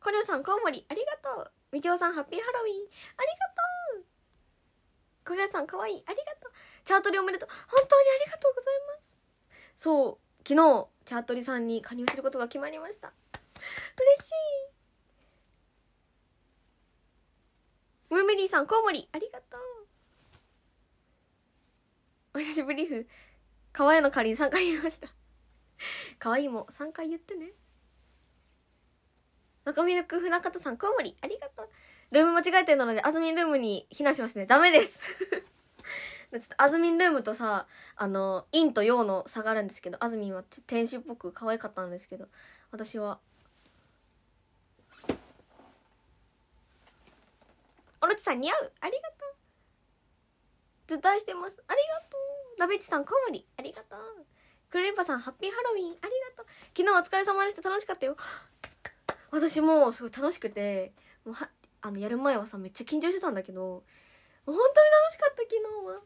コリョさんコウモリありがとうみちおさんハッピーハロウィンありがとう小林さんかわいいありがとうチャートリおめでとう本当にありがとうございますそう昨日チャートリさんに加入することが決まりました嬉しいムーメリーさんコウモリありがとうお久ブリーフかわいのかりん3回言いましたかわいいも3回言ってね中身のく夫なかとさん、コウモリ、ありがとう。ルーム間違えてるので、あずみんルームに避難しますね。ダメです ちょっとあずみんルームとさ、あの、陰と陽の差があるんですけど、あずみんは天使っぽく可愛かったんですけど、私は。おろちさん似合うありがとうずっと愛してますありがとうなべちさんコウモリありがとうくるりんぱさんハッピーハロウィンありがとう昨日お疲れ様でした楽しかったよ私もすごい楽しくてもうはあのやる前はさめっちゃ緊張してたんだけどもう本当に楽しかった昨日は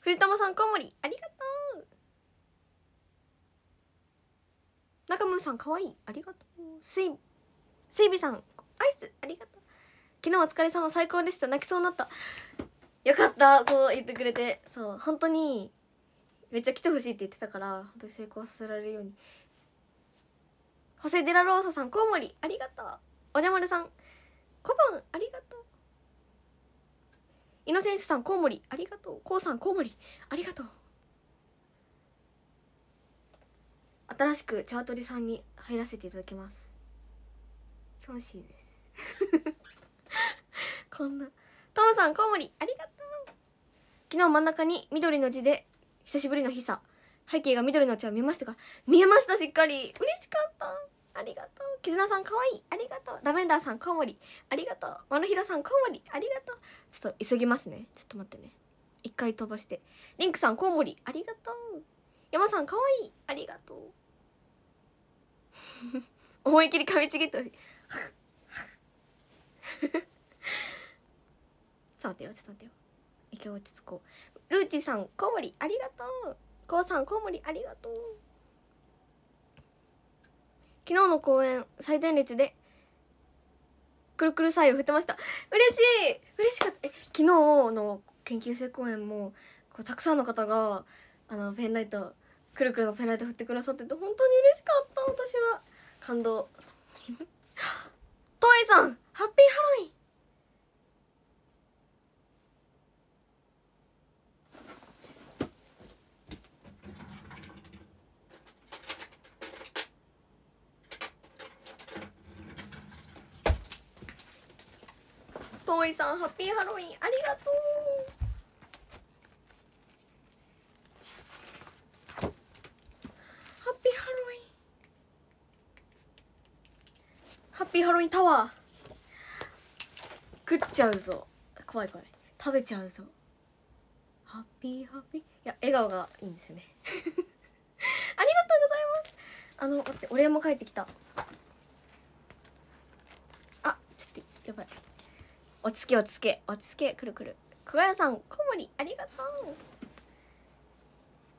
藤玉さんコウモリありがとう中村さんかわいいありがとうすいすいびさんアイスありがとう昨日お疲れ様最高でした泣きそうになったよかったそう言ってくれてそう本当にめっちゃ来てほしいって言ってたから本当に成功させられるようにホセ・デラローサさんコウモリありがとうおじゃまるさんコバンありがとうイノセンスさんコウモリありがとうコウさんコウモリありがとう新しくチャートリさんに入らせていただきますキョンシーです こんなトムさんコウモリありがとう昨日真ん中に緑の字で久しぶりの日さ背景が緑の茶は見えましたか見えましたしっかり嬉しかったありがとう絆さんかわいいありがとうラベンダーさんコウモリありがとうマのヒロさんコウモリありがとうちょっと急ぎますねちょっと待ってね一回飛ばしてリンクさんコウモリありがとう山さんかわいいありがとう 思い切り噛みちぎってほしい ちょっと待ってよちょっと待ってよ一回落ち着こうルーチーさんコウモリありがとうコウさんコウモリありがとう昨日の公演最前列でくるくるサインを振ってました嬉しい嬉しかったえ昨日の研究生公演もこうたくさんの方があのペンライトくるくるのペンライト振ってくださってて本当に嬉しかった私は感動トイさんハッピーハロウィンかいさんハッピーハロウィンありがとうハッピーハロウィンハッピーハロウィンタワー食っちゃうぞ怖い怖い食べちゃうぞハッピーハッピーいや笑顔がいいんですよね ありがとうございますあの待ってお礼も帰ってきたあちょっとやばい落ち着け落ち着け落ち着けくるくる加賀谷さん小森ありがとう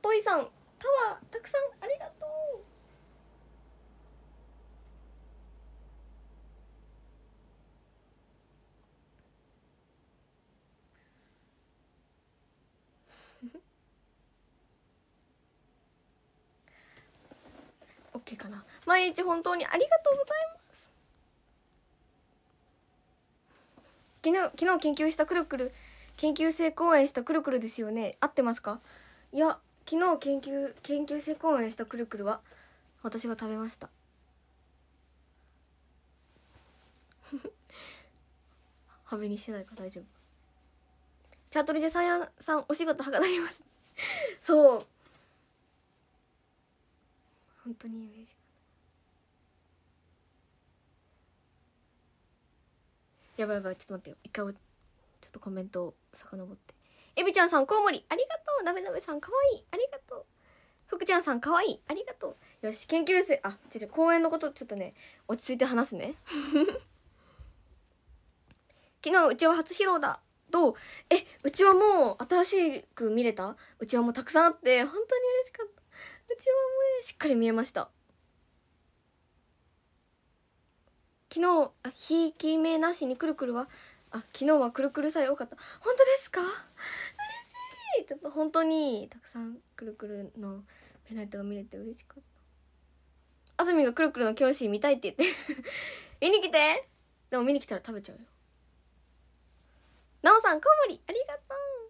トイさんタワーたくさんありがとう オッケーかな毎日本当にありがとうございます昨日昨日研究したくるくる研究生講演したくるくるですよね合ってますかいや昨日研究研究生講演したくるくるは私が食べました はべにしてないか大丈夫チャートリでさやさんお仕事はかなります そう本当にイメージやばいやばいちょっと待ってよ一回ちょっとコメントを遡ってエビちゃんさんコウモリありがとうなべなべさんかわいいありがとう福ちゃんさんかわいいありがとうよし研究生あちょっと公園のことちょっとね落ち着いて話すね 昨日うちは初披露だどうえうちはもう新しく見れたうちはもうたくさんあって本当に嬉しかったうちはもうしっかり見えました昨日あひいき目なしにくるくるはあ昨日はくるくるさえ多かった本当ですか嬉しいちょっと本当にたくさんくるくるのペナイトが見れて嬉しかったあずみがくるくるの教師見たいって言って 見に来てでも見に来たら食べちゃうよなおさん小森ありがとう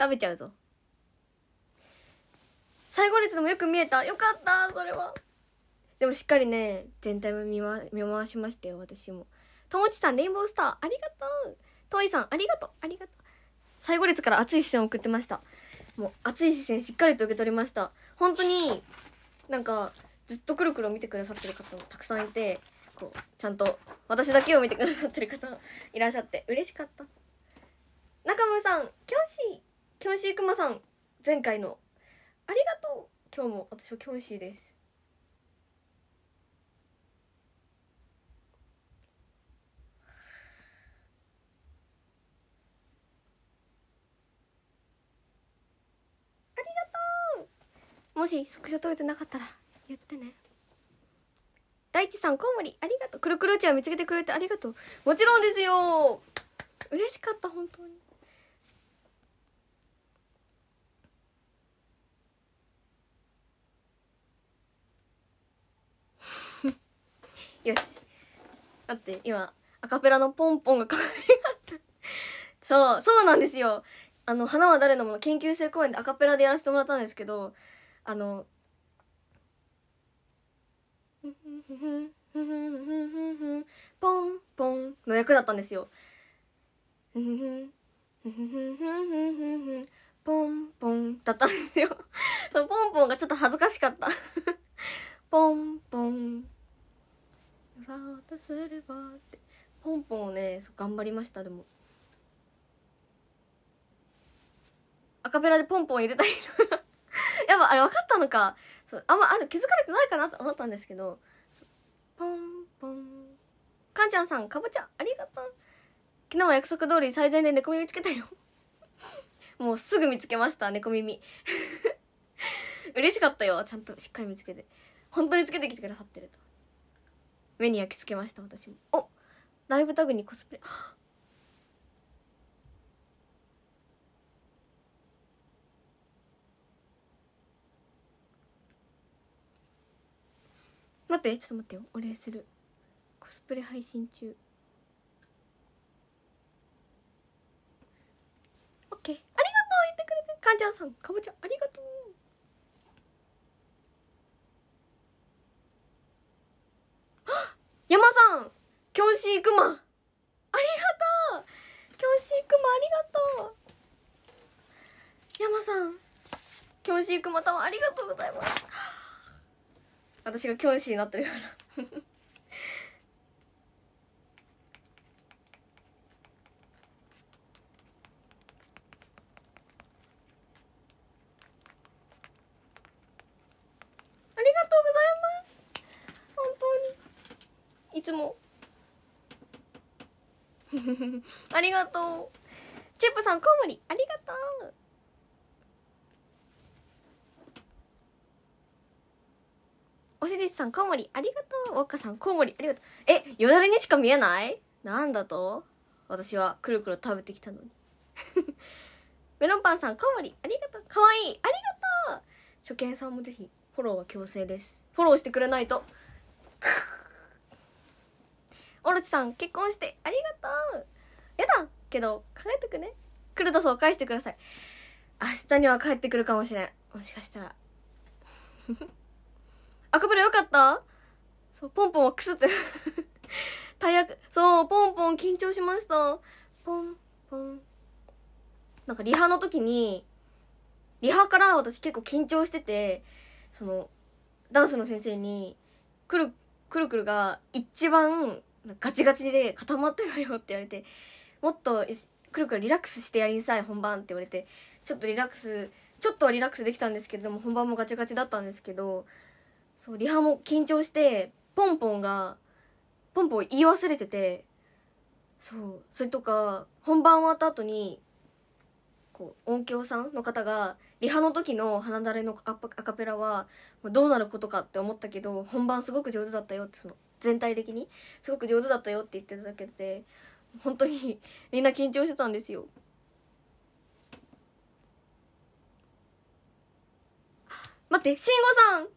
食べちゃうぞ最後列でもよく見えたよかったそれはでもしっかりね全体も見,、ま、見回しましたよ私もともちさんレインボースターありがとうといさんありがとうありがとう最後列から熱い視線を送ってましたもう熱い視線しっかりと受け取りました本当になんかずっとくるくる見てくださってる方もたくさんいてこうちゃんと私だけを見てくださってる方いらっしゃって嬉しかった中村さん教師キョンシークマさん前回のありがとう今日も私はキョンシーですありがとうもしスクショ撮れてなかったら言ってね大地さんコウモリありがとうくるくるちゃん見つけてくれてありがとうもちろんですよ嬉しかった本当によしだって今アカペラのポンポンが可愛かったそうそうなんですよあの花は誰のもの研究生公演でアカペラでやらせてもらったんですけどあのポンポンの役だったんですよポンポンだったんですよそのポンポンがちょっと恥ずかしかったポンポンわーとすればってポンポンをね頑張りましたでもアカペラでポンポン入れたい やっぱあれ分かったのかそうあんまあ気づかれてないかなと思ったんですけどポンポンかんちゃんさんかぼちゃありがとう昨日は約束通り最前で猫耳つけたよ もうすぐ見つけました猫耳 嬉しかったよちゃんとしっかり見つけて本当につけてきてくださってると目に焼き付けました私もおライブタグにコスプレ待ってちょっと待ってよお礼するコスプレ配信中オッケーありがとう言ってくれてかんちゃんさんかぼちゃありがとう山さんキョンシークマありがとうキョンシークマありがとう山さんキョンシークマタありがとうございます私がキョンシーになってるから ありがとうございますいつも ありがとうチップさんコウモリありがとうおしりさんコウモリありがとうわォッさんコウモリありがとうえよだれにしか見えないなんだと私はくるくる食べてきたのに メロンパンさんコウモリありがとうかわいいありがとう初見さんもぜひフォローは強制ですフォローしてくれないとオロチさん結婚してありがとうやだけど考えとくねクルトそう返してください明日には帰ってくるかもしれんもしかしたらアカペラよかったそうポンポンはクスって大役そうポンポン緊張しましたポンポンなんかリハの時にリハから私結構緊張しててそのダンスの先生にくるくるくるが一番ガチガチで固まってないよって言われてもっとくるくるリラックスしてやりなさい本番って言われてちょっとリラックスちょっとはリラックスできたんですけども本番もガチガチだったんですけどそうリハも緊張してポンポンがポンポン言い忘れててそうそれとか本番終わった後にこう音響さんの方がリハの時の「花だれのアカペラは」はどうなることかって思ったけど本番すごく上手だったよってその全体的にすごく上手だったよって言ってただけで本当にみんな緊張してたんですよ待って慎吾さん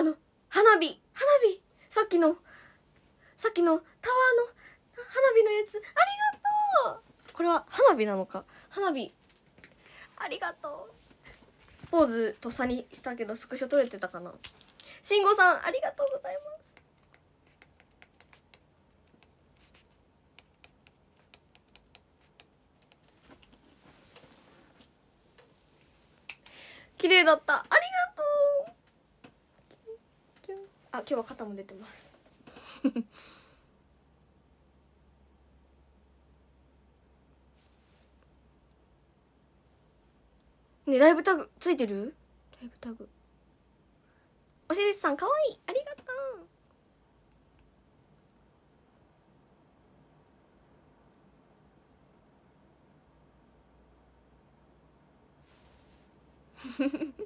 あの花火花火さっきのさっきのタワーの花火のやつありがとうこれは花火なのか花火ありがとうポーズとっさにしたけどスクショ撮れてたかな慎吾さんありがとうございます綺麗だったありがとうあ今日は肩も出てます ねライブタグついてるライブタグおしりさんかわいいありがとう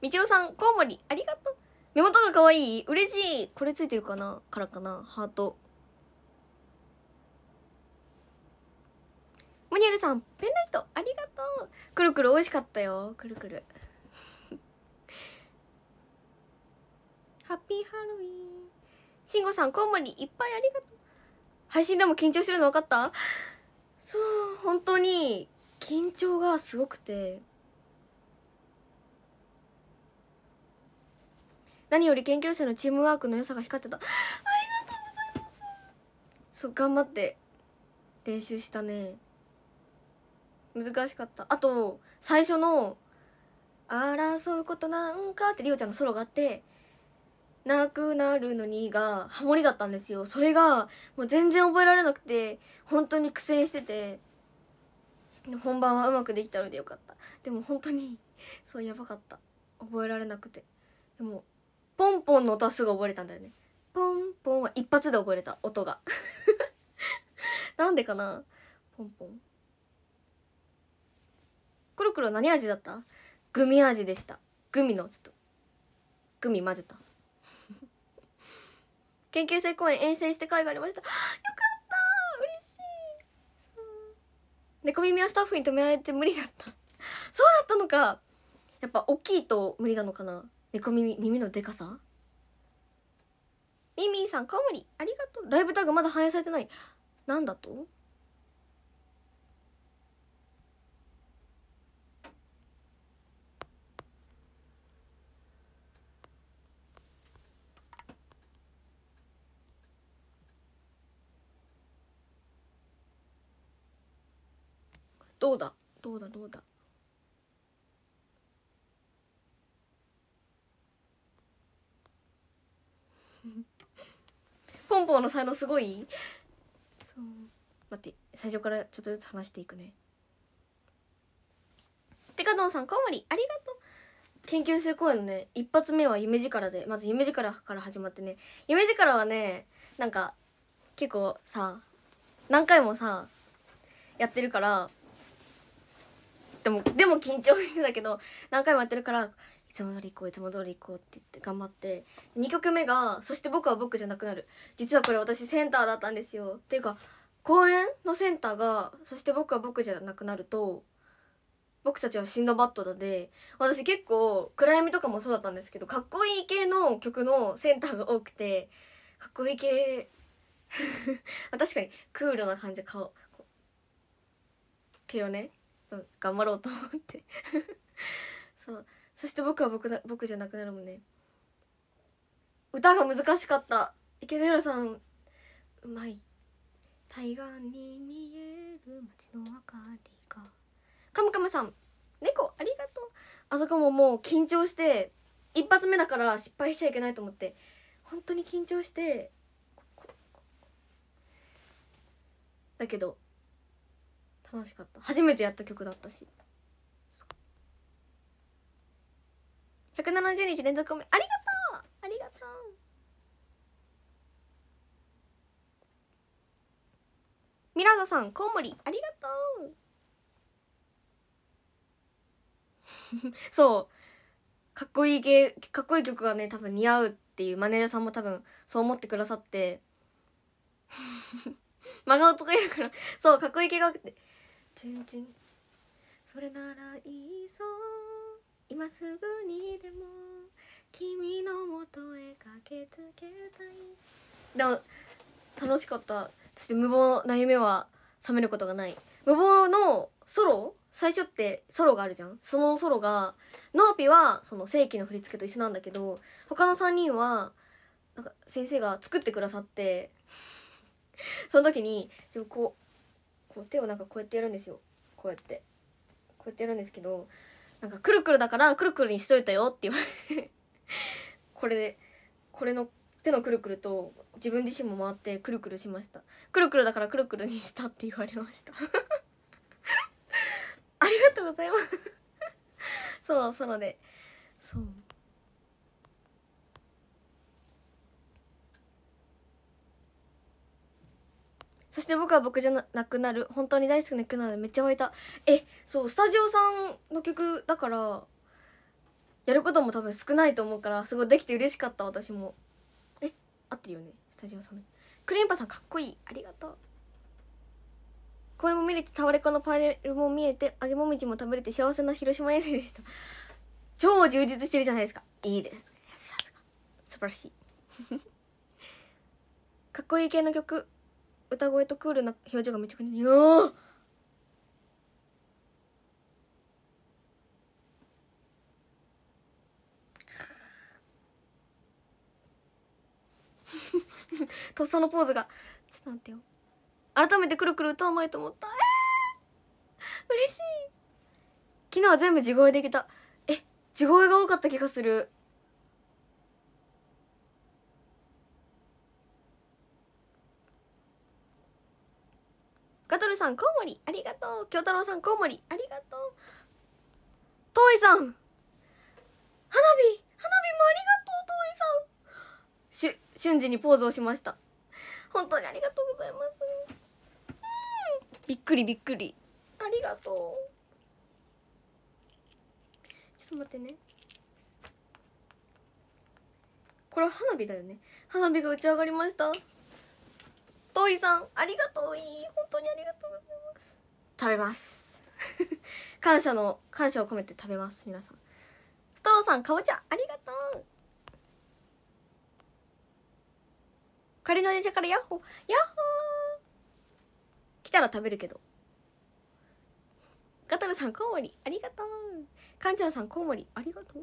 みちおさんコウモリありがとう目元が可愛い嬉しいこれついてるかなからかなハートモニエルさんペンライトありがとうくるくる美味しかったよくるくるハッピーハロウィンしんごさんコウモリいっぱいありがとう配信でも緊張してるの分かったそう本当に緊張がすごくて何より研究者のチームワークの良さが光ってたありがとうございますそう頑張って練習したね難しかったあと最初の「争うことなんか」ってリオちゃんのソロがあって「なくなるのに」がハモリだったんですよそれがもう全然覚えられなくて本当に苦戦してて本番はうまくできたのでよかったでも本当にそうやばかった覚えられなくてでもポンポンの音はすぐ覚えれたんだよねポンポンは一発で覚えれた音が なんでかなポンポンくるくる何味だったグミ味でしたグミのちょっとグミ混ぜた 研究生公演遠征して会がありましたよかった嬉しい猫耳はスタッフに止められて無理だったそうだったのかやっぱ大きいと無理なのかな猫耳耳のでかさミミさんかもりありがとうライブタグまだ反映されてないなんだとどうだどうだどうだポンポンの才能すごい待って最初からちょっとずつ話していくねてかどんさんコウモりありがとう研究生公演のね一発目は夢力でまず夢力から始まってね夢力はねなんか結構さ何回もさやってるからでもでも緊張してたけど何回もやってるからいつも通り行こういつも通り行こうって言って頑張って2曲目が「そして僕は僕じゃなくなる」実はこれ私センターだったんですよっていうか公演のセンターが「そして僕は僕じゃなくなると」僕たちはシンドバッドだで私結構暗闇とかもそうだったんですけどかっこいい系の曲のセンターが多くてかっこいい系 確かにクールな感じで顔系をね頑張ろうと思って そうそして僕は僕だ僕じゃなくなるもんね歌が難しかった池田浦さんうまい対岸に見える街の明かりがカムカムさん猫ありがとうあそこももう緊張して一発目だから失敗しちゃいけないと思って本当に緊張してだけど楽しかった初めてやった曲だったし170日連続おめありがとうありがとうミラードさんコウモリありがとう そうかっこいい系かっこいい曲がね多分似合うっていうマネージャーさんも多分そう思ってくださって 真顔とかいるからそうかっこいい系が多くて「チュンチュンそれならいいそう」今すぐにでも君の元へ駆けつけたいでも楽しかったそして無謀な夢は覚めることがない無謀のソロ最初ってソロがあるじゃんそのソロがノーピはその正規の振り付けと一緒なんだけど他の3人はなんか先生が作ってくださってその時にこうこう手をなんかこうやってやるんですよこうやってこうやってやるんですけどなんかくるくるだからくるくるにしといたよって言われ これでこれの手のくるくると自分自身も回ってくるくるしましたくるくるだからくるくるにしたって言われました ありがとうございます そうそうでそうそして僕は僕じゃなくなる本当に大好きな曲なのでめっちゃ湧いたえそうスタジオさんの曲だからやることも多分少ないと思うからすごいできて嬉しかった私もえ合ってるよねスタジオさんクレンパさんかっこいいありがとう声も見れてタワレコのパネルも見えて揚げもみじも食べれて幸せな広島遠征でした超充実してるじゃないですかいいですさすが素晴らしい かっこいい系の曲歌声とクールな表情がめちゃくちゃ似合 とっさのポーズがちょっと待ってよ改めてくるくる歌うまいと思った、えー、嬉しい昨日は全部地声できたえ地声が多かった気がするガトルさんコウモリありがとう京太郎さんコウモリありがとうトイさん花火花火もありがとうトイさんし瞬時にポーズをしました本当にありがとうございますうんびっくりびっくりありがとうちょっと待ってねこれ花火だよね花火が打ち上がりましたといさんありがとうい本当にありがとうございます食べます感謝の感謝を込めて食べます皆さんストローさんかぼちゃありがとう仮の電車からヤッホーヤッホー来たら食べるけどガトルさんコウモリありがとうかんちゃんさんコウモリありがとう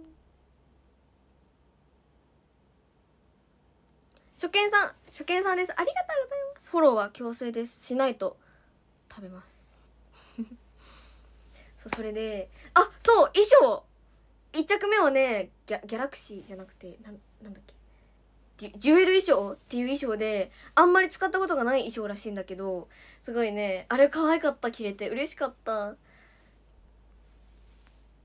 初見さん初見さんですありがとうございますフォローは強制ですしないと食べます そうそれであそう衣装1着目はねギャギャラクシーじゃなくてななんだっけジュジュエル衣装っていう衣装であんまり使ったことがない衣装らしいんだけどすごいねあれ可愛かった着れて嬉しかった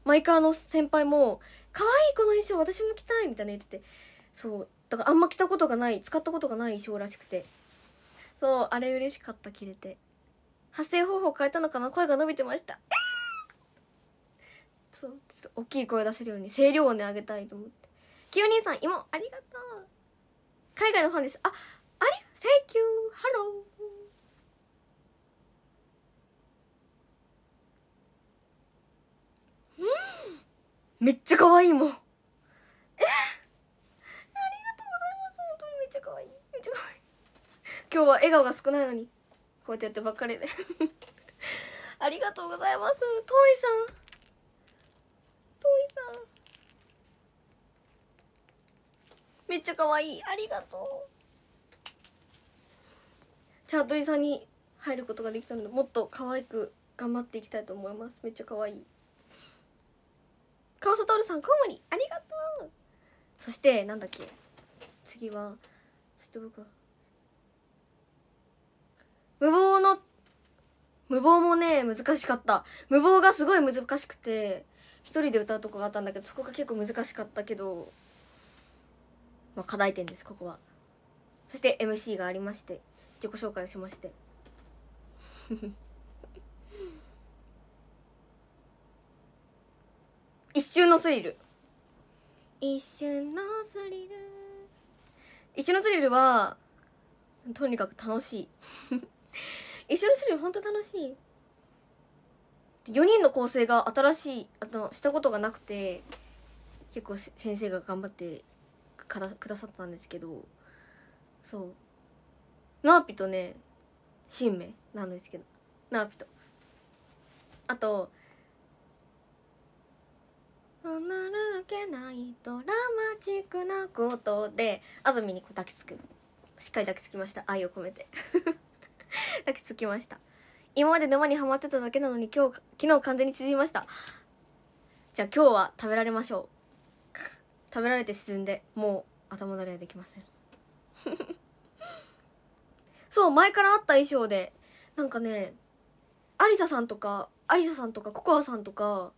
マイカーの先輩も「可愛いこの衣装私も着たい」みたいな言っててそうだからあんま着たことがない使ったことがない衣装らしくてそうあれ嬉しかった着れて発声方法変えたのかな声が伸びてました そうちょっと大きい声出せるように声量をね上げたいと思ってきよ兄さん今ありがとう海外のファンですああり Thank you! ハローうんめっちゃ可愛いもんえ今日は笑顔が少ないのにこうやってやってばっかりで ありがとうございますトイさんトイさんめっちゃ可愛いありがとうチャートリさんに入ることができたのでもっと可愛く頑張っていきたいと思いますめっちゃ可愛い川瀬徹さんコウモリありがとうそしてなんだっけ次はそしと僕は無謀の無謀もね難しかった無謀がすごい難しくて一人で歌うとこがあったんだけどそこが結構難しかったけど、まあ、課題点ですここはそして MC がありまして自己紹介をしまして 一瞬のスリル一瞬のスリル一瞬のスリルはとにかく楽しい 一緒にするよほ楽しい4人の構成が新しいあのしたことがなくて結構先生が頑張ってからくださったんですけどそうナーピとね新名なんですけどナーピとあと「なるけないドラマチックなことで」で安住にこう抱きつくしっかり抱きつきました愛を込めて抱 きつきました今まで沼にはまってただけなのに今日昨日完全に沈みましたじゃあ今日は食べられましょう食べられて沈んでもう頭だれはできません そう前からあった衣装でなんかねありささんとかありささんとかココアさんとか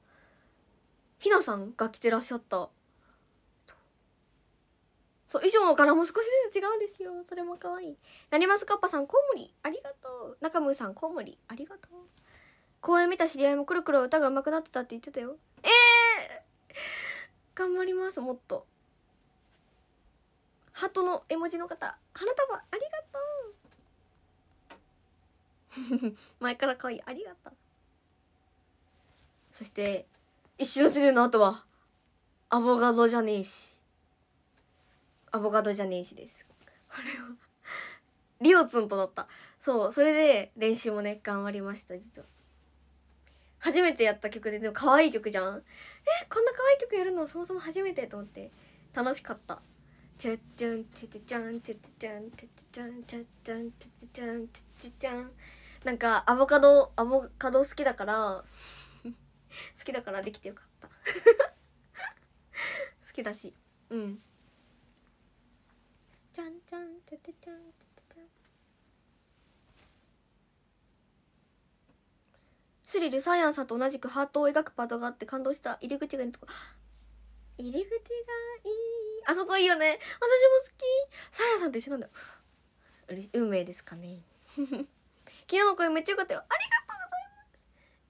ひなさんが着てらっしゃったそう以上の柄も少しずつ違うんですよそれも可愛いなりますかっぱさんコウモリありがとう中村さんコウモリありがとう公演見た知り合いもくるくる歌が上手くなってたって言ってたよええー、頑張りますもっとハートの絵文字の方花束ありがとう 前から可愛いありがとうそして一瞬するの後はアボガドじゃねえしアボカドじゃねえしですこれをリオツンとだったそうそれで練習もね頑張りました実は初めてやった曲ででも可愛い曲じゃんえこんな可愛い曲やるのそもそも初めてと思って楽しかったチャッチャンチャチャチュンチャチャチャンチュッチャンチャチャンチャチャチュンチャチャチャンなんかアボカドアボカド好きだから好きだからできてよかった 好きだしうんちゃんちゃんちゃちゃちゃんちゃちゃスリルサイアンさんと同じくハートを描くパートがあって感動した入り口がいいとこ入り口がいいあそこいいよね私も好きサイアンさんと一緒なんだよ運命ですかね昨日の声めっちゃ良かったよあ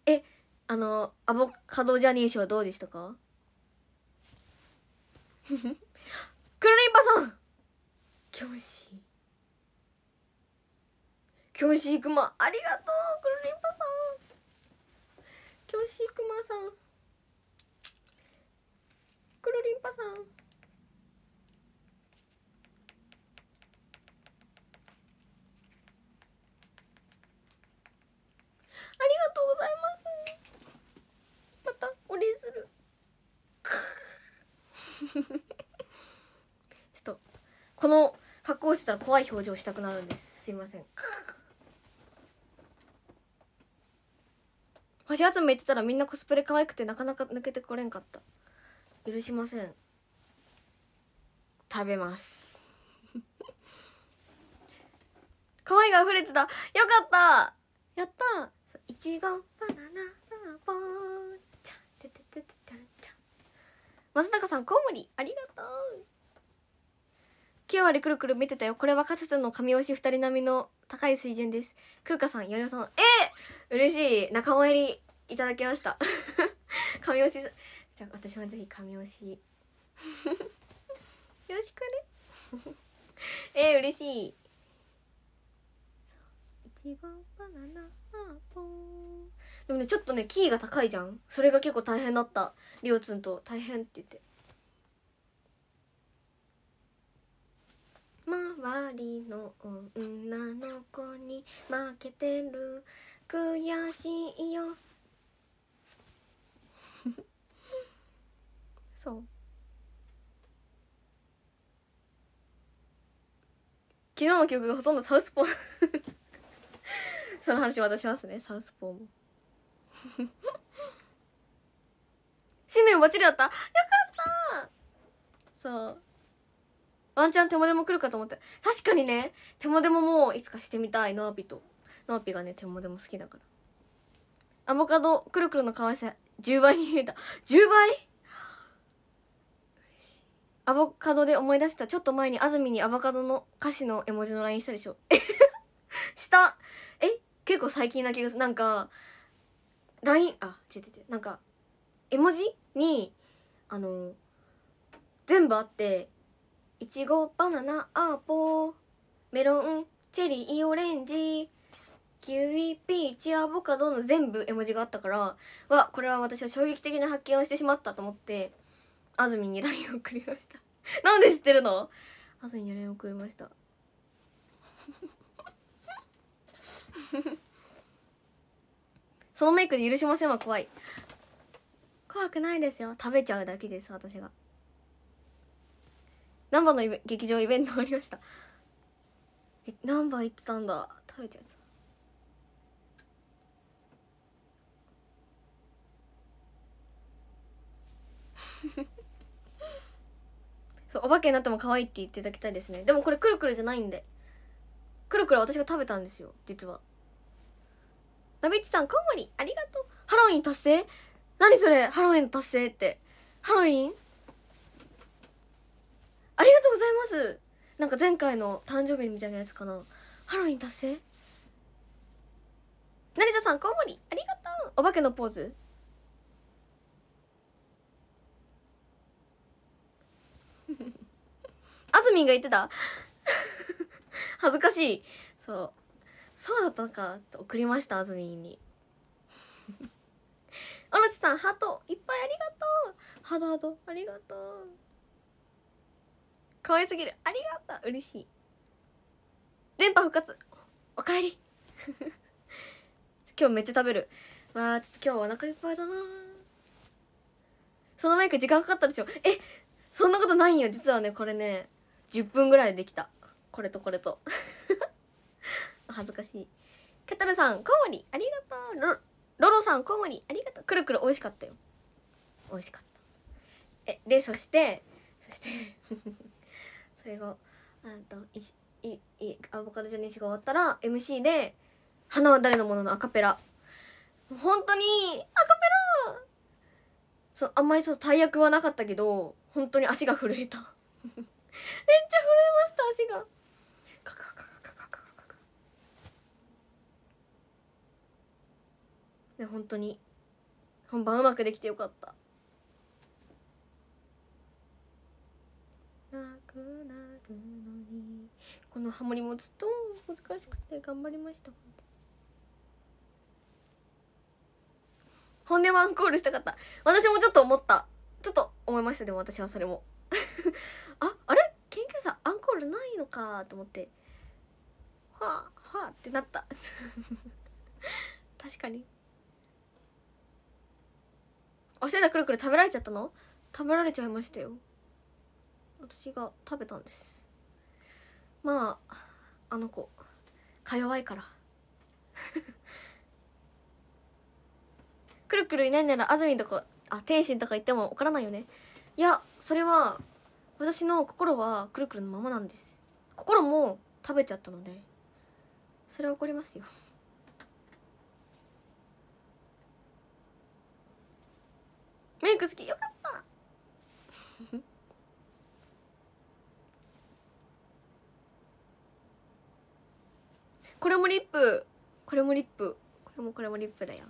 りがとうございますえあのアボカドジャニー賞はどうでしたかクロリンパさん教師教師クマありがとうくるりんぱさん教師クマさんくるりんぱさんありがとうございますまたお礼する ちょっとこの加工してたら怖い表情したくなるんですすいません星集め言ってたらみんなコスプレ可愛くてなかなか抜けてこれんかった許しません食べます 可愛が溢れてたよかったやったいちごバナナポンちゃんててててちゃんちゃん松坂さんコウモリありがとう9割くるくる見てたよこれはかつての神推し2人並みの高い水準です空華さん弥生さんえー、嬉しい仲間入りいただきました 神推しじゃあ私もぜひ神推し よろしくね えー、嬉しいバナナでもねちょっとねキーが高いじゃんそれが結構大変だったりょうつんと大変って言って周りの女の子に負けてる悔しいよ そう昨日の曲がほとんどサウスポー その話私しますねサウスポーも紙面 バッチリだったよかったそうワンチャン手モでも来るかと思って。確かにね手モでももういつかしてみたいノーピとノーピがね手モでも好きだからアボカドくるくるの可愛さ10倍に増えた10倍アボカドで思い出したちょっと前に安住にアボカドの歌詞の絵文字の LINE したでしょ したえ結構最近な気がするなんか LINE あ違う違う違うなんか絵文字にあの全部あっていちごバナナアーポーメロンチェリーオレンジキウイピーチアボカドの全部絵文字があったからわこれは私は衝撃的な発見をしてしまったと思って安住に LINE を送りました なんで知ってるの安住に LINE を送りました そのメイクで許しませんは怖い怖くないですよ食べちゃうだけです私が難波の劇場イベントありましたえ難波行ってたんだ食べちゃうぞ そうお化けになっても可愛いって言っていただきたいですねでもこれくるくるじゃないんでくるくる私が食べたんですよ実はナビッチさんコウモリありがとうハロウィン達成何それハロウィン達成ってハロウィンありがとうございますなんか前回の誕生日みたいなやつかなハロウィン達成成田さんコウモリありがとうお化けのポーズあずみんが言ってた 恥ずかしいそうそうだったか送りましたあずみんにおろちさんハートいっぱいありがとうハートハートありがとう可愛すぎるありがとう嬉しい電波復活おかえり 今日めっちゃ食べるわあちょっと今日お腹いっぱいだなそのメイク時間かかったでしょえそんなことないよ実はねこれね10分ぐらいできたこれとこれと 恥ずかしいケトルさんコウモリありがとうロロロさんコウモリありがとうくるくる美味しかったよ美味しかったえでそしてそしてそれがといいアボカドジョニー氏が終わったら MC で「花は誰のもの」のアカペラ本当にアカペラそあんまりそう大役はなかったけど本当に足が震えた めっちゃ震えました足がカカカカカカカカ本当に本番うまくできてよかったあくなるのにこのハモリもずっと難しくて頑張りました本音ワンコールしたかった私もちょっと思ったちょっと思いましたでも私はそれもああれ研究者アンコールないのかと思ってはあはあってなった 確かにおせだくるくる食べられちゃったの食べられちゃいましたよ私が食べたんですまああの子か弱いから くるくるいないなら安住とかあ天心とか言ってもからないよねいやそれは私の心はくるくるのままなんです心も食べちゃったのでそれは怒りますよ メイク好きよかったこれもリップこれもリップこれもこれもリップだよ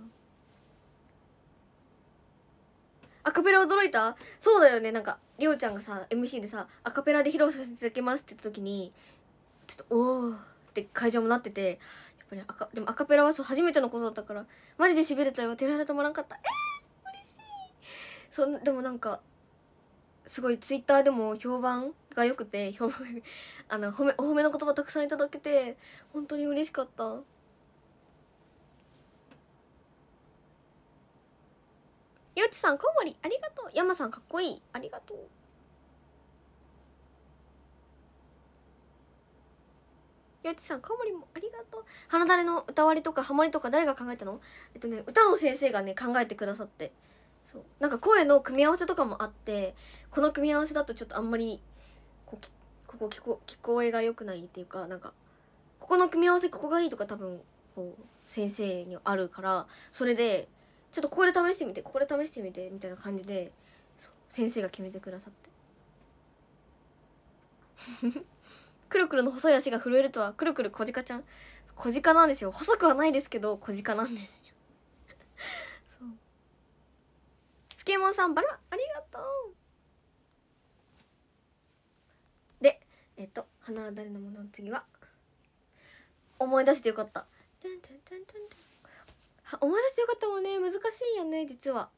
アカペラ驚いたそうだよねなんかりょうちゃんがさ MC でさアカペラで披露させていただきますって言った時にちょっとおおって会場もなっててやっぱりアカでもアカペラはそう初めてのことだったからマジでしびれたよ手らってもらんかったえー、嬉しいそうでもなんかすごいツイッターでも評判が良くて評判 あの褒めお褒めの言葉たくさんいただけて本当に嬉しかったゆうちさんこんもりありがとう山さんかっこいいありがとうゆちさんこんもりもありがとう花だれの歌割りとかハモリとか誰が考えたのえっとね歌の先生がね考えてくださってそうなんか声の組み合わせとかもあってこの組み合わせだとちょっとあんまりここ聞こ聞こえが良くないっていうかなんかここの組み合わせここがいいとか多分こう先生にあるからそれでちょっとここで試してみてここで試してみてみたいな感じで先生が決めてくださって くるくるの細い足が震えるとはくるくる小鹿ちゃん小鹿なんですよ細くはないですけど小鹿なんですよつけもんさんバラありがとうでえっと花は誰のものの次は思い出してよかった思い出してよかったもんね難しいよね実は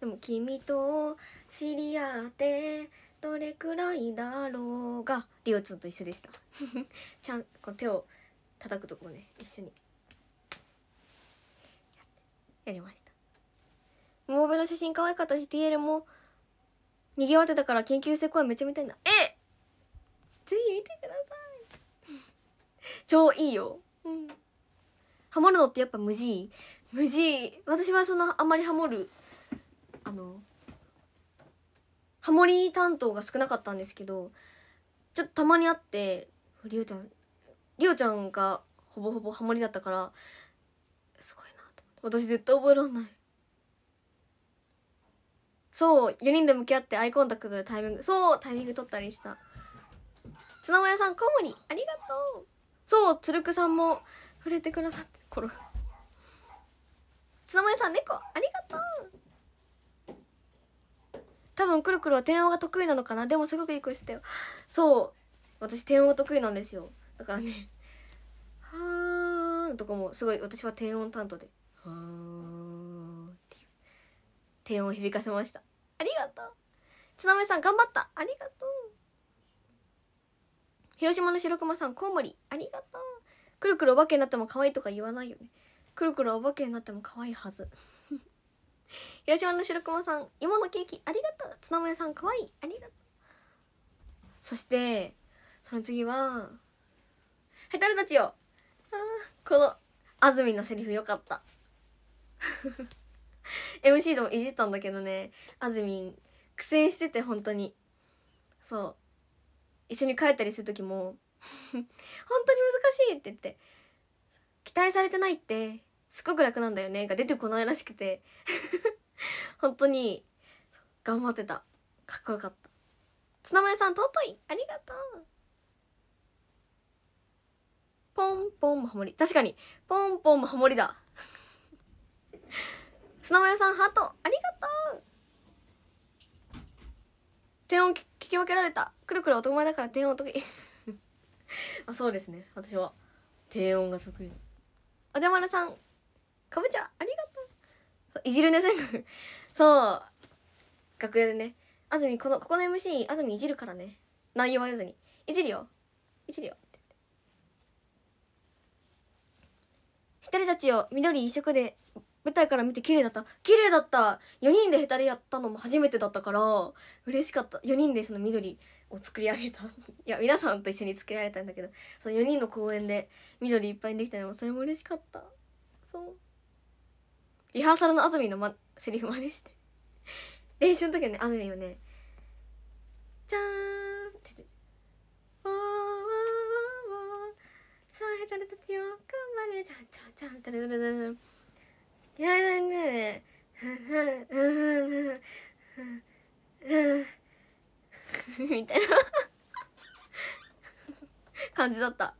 でも「君と知り合ってどれくらいだろうが」リオちゃんと一緒でした ちゃんこう手を叩くとこもね一緒にやりましたモモベの写真可愛かったし TL も賑わってたから研究生公演めっちゃ見たいなえぜひ見てください 超いいようんハモるのってやっぱ無事無事私はそのあんまりハモるあのハモリ担当が少なかったんですけどちょっとたまにあってりおちゃんりおちゃんがほぼほぼハモリだったからすごいなと思って私絶対覚えられないそう4人で向き合ってアイコンタクトでタイミングそうタイミング取ったりしたツナマヤさん小にありがとうそうつるくさんも触れてくださってころツナマヤさん猫ありがとう多分くるくるは点音が得意なのかなでもすごくいい声してよそう私点音が得意なんですよだからねはーとかもすごい私は低音担当ではーっ低音を響かせましたありがとう津波さん頑張ったありがとう広島の白熊さんコウモリありがとうくるくるお化けになっても可愛いとか言わないよねくるくるお化けになっても可愛いはず 広島の白熊さん芋のケーキありがとう津波さん可愛いありがとうそしてその次は「ヘタレたちよ」あこの安住のセリフよかった MC でもいじったんだけどねあずみん苦戦してて本当にそう一緒に帰ったりする時も 本当に難しいって言って期待されてないってすごく楽なんだよねが出てこないらしくて 本当に頑張ってたかっこよかったツナマヨさん尊いありがとうポンポンもハモリ確かにポンポンもハモリだ砂前さんハートありがとう点を聞き分けられたくるくる男前だから点音得意あそうですね私は低音が得意おじゃまるさんかぼちゃありがとういじるね全部そう楽屋でねあずみこのここの MC あずみいじるからね内容は言わずにいじるよいじるよ一人たちを緑一色で舞台から見て綺麗だった綺麗だった4人でヘタレやったのも初めてだったから嬉しかった4人でその緑を作り上げた いや皆さんと一緒に作り上げたんだけどその4人の公演で緑いっぱいにできたのもそれも嬉しかったそうリハーサルの安住の、ま、セリフ真似して 練習の時はね安住よねじゃーんちょちょわーわーわーさあヘタレたちよ頑張れじゃんじゃんじゃんじゃんじゃんじゃんやだね。みたいな感じだった。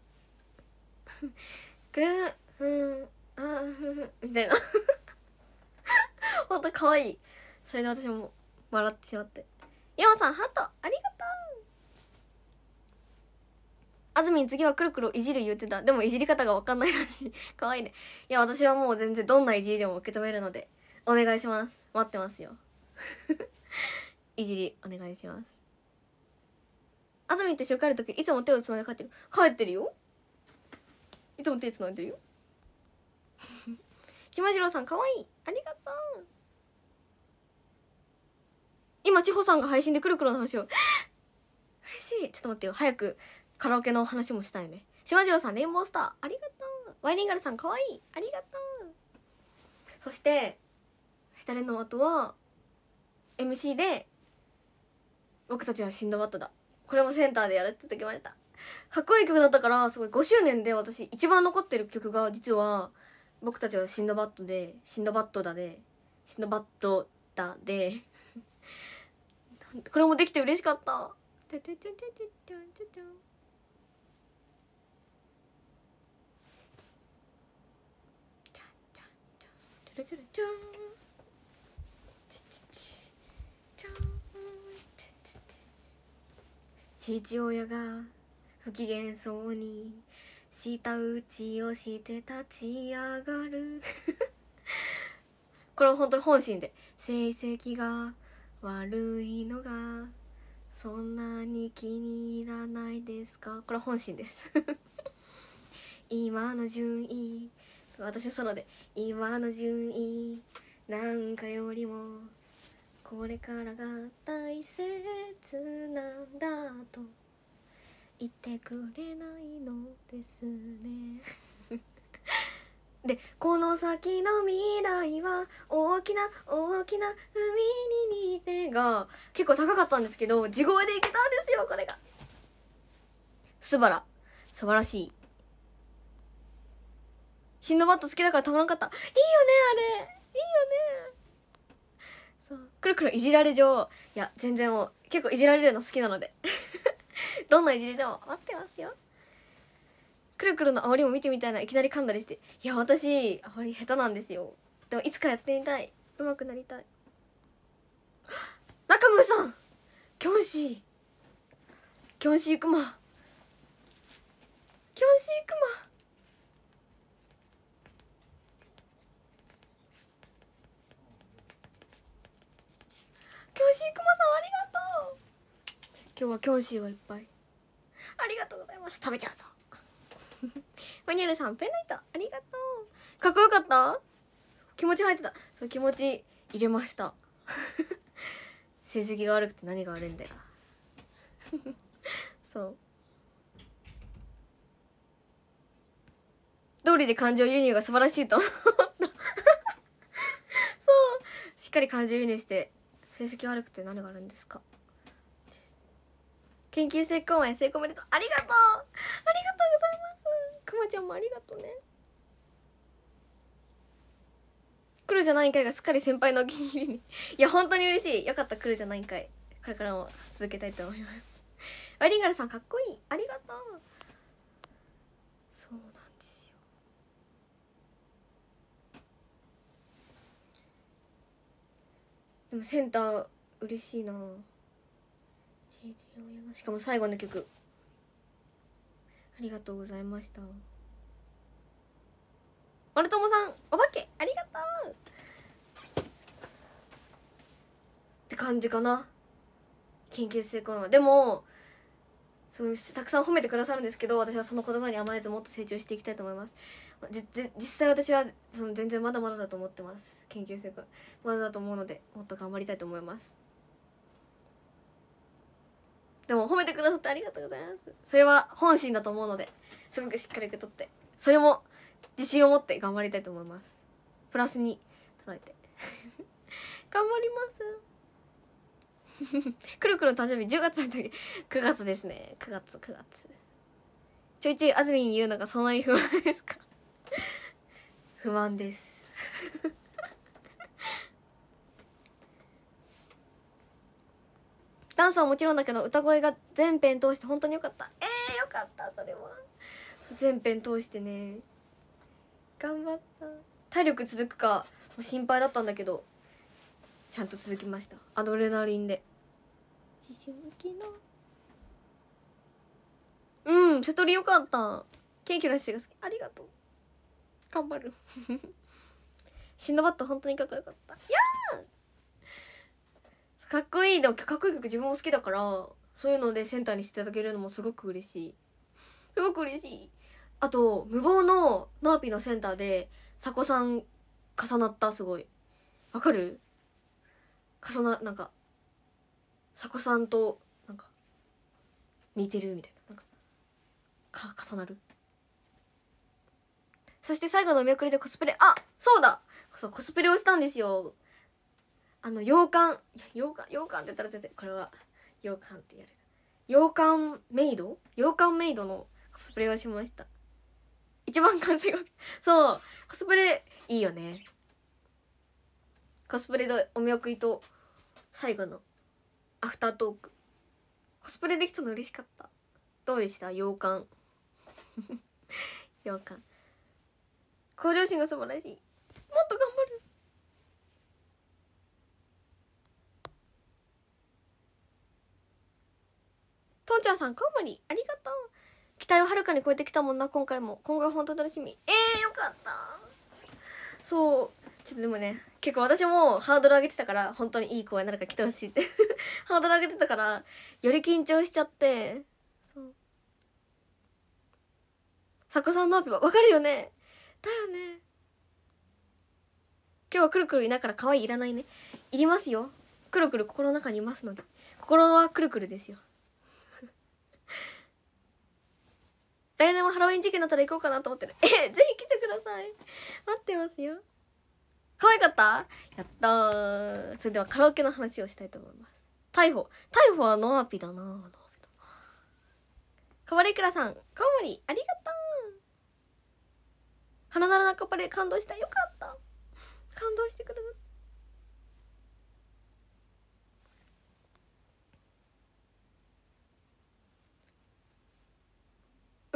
ぐー、うん、あみたいなほんと可愛い。それで私も笑ってしまって。ヨウさん、ハート、ありがとうあずみん次はくるくるいじる言うてたでもいじり方が分かんないらしいかわいいねいや私はもう全然どんないじりでも受け止めるのでお願いします待ってますよ いじりお願いしますあずみんって一緒に帰る時いつも手をつないで帰ってる帰ってるよいつも手つないでるよまじろうさん可愛いありがとう今千穂さんが配信でくるくるの話を 嬉しいちょっと待ってよ早くカラオケの話もしたいね島次郎さんレインボースターありがとうワイリンガルさんかわいいありがとうそして誰の後は MC で「僕たちはシンドバッドだ」これもセンターでやるって時までたかっこいい曲だったからすごい5周年で私一番残ってる曲が実は「僕たちはシンドバッドで」「シンドバッドだ」で「シンドバッドだ」で これもできて嬉しかった。ラチュラチューン父親が不機嫌そうに舌打ちをして立ち上がるこれ本当に本心で成績が悪いのがそんなに気に入らないですかこれ本心です今の順位私ソロで「今の順位なんかよりもこれからが大切なんだ」と言ってくれないのですね でこの先の未来は大きな大きな海に似てが結構高かったんですけど地声でいけたんですよこれがすばら素晴らしいシンドバッド好きだからたまらんかったいいよねあれいいよねそうくるくるいじられ上いや全然もう結構いじられるの好きなので どんないじりでも待ってますよくるくるの煽りも見てみたいないきなり噛んだりしていや私煽り下手なんですよでもいつかやってみたい上手くなりたい中村さんキョンシーキョンシークマキョンシークマ教師くまさんありがとう今日は教師をいっぱいありがとうございます食べちゃうぞマニュアルさんペンライトありがとうかっこよかった気持ち入ってたそう気持ち入れました 成績が悪くて何が悪いんだよ そう通りで感情輸入が素晴らしいと そうしっかり感情輸入して成績悪くて何があるんですか研究生公演成功おめでとうありがとうありがとうございますくまちゃんもありがとうね来るじゃない会がすっかり先輩のお気に入りにいや本当に嬉しいよかった来るじゃないかいこれからも続けたいと思いますワリンガルさんかっこいいありがとうでもセンター嬉しいなしかも最後の曲ありがとうございました丸友さんお化けありがとうって感じかな研究成功はでもすごいたくさん褒めてくださるんですけど私はその言葉に甘えずもっと成長していきたいと思います実際私はその全然まだまだだと思ってます研究生がまだだと思うのでもっと頑張りたいと思いますでも褒めてくださってありがとうございますそれは本心だと思うのですごくしっかり受け取ってそれも自信を持って頑張りたいと思いますプラスに捉えて 頑張ります くるくる誕生日10月の時9月ですね9月9月ちょいちょい安住に言うのがそんなに不安ですか不満です ダンスはもちろんだけど歌声が全編通して本当によかったえー、よかったそれは全編通してね頑張った体力続くか心配だったんだけどちゃんと続きましたアドレナリンでうん瀬戸りよかったケーキの姿勢が好きありがとう頑張るシンドバッド本当にかっこよかったやーかっこいいでもかっこいい曲自分も好きだからそういうのでセンターにしていただけるのもすごく嬉しいすごく嬉しいあと無謀のノアピのセンターでサコさん重なったすごいわかる重ななんかサコさんとなんか似てるみたいななんかか重なるそして最後のお見送りでコスプレ、あそうだそう、コスプレをしたんですよ。あの、洋館、洋館、洋館って言ったら全然、これは、洋館ってやる。洋館メイド洋館メイドのコスプレをしました。一番完成が、そう、コスプレ、いいよね。コスプレでお見送りと、最後の、アフタートーク。コスプレできたの嬉しかった。どうでした洋館。洋館。向上心が素晴らしいもっと頑張るとんちゃんさんコウモリありがとう期待をはるかに超えてきたもんな今回も今後は本当に楽しみえー、よかったそうちょっとでもね結構私もハードル上げてたから本当にいい公演なるから来てほしいって ハードル上げてたからより緊張しちゃってそう作家さんのアピは分かるよねだよね今日はくるくるいなから可愛いいらないねいりますよくるくる心の中にいますので心はくるくるですよ 来年もハロウィン事件だったら行こうかなと思ってるえぜひ来てください待ってますよ可愛かったやったそれではカラオケの話をしたいと思います逮捕逮捕はノアピだなノアピだかわれくらさんコウモリありがとう体の中パレ感動したよかった感動してくれた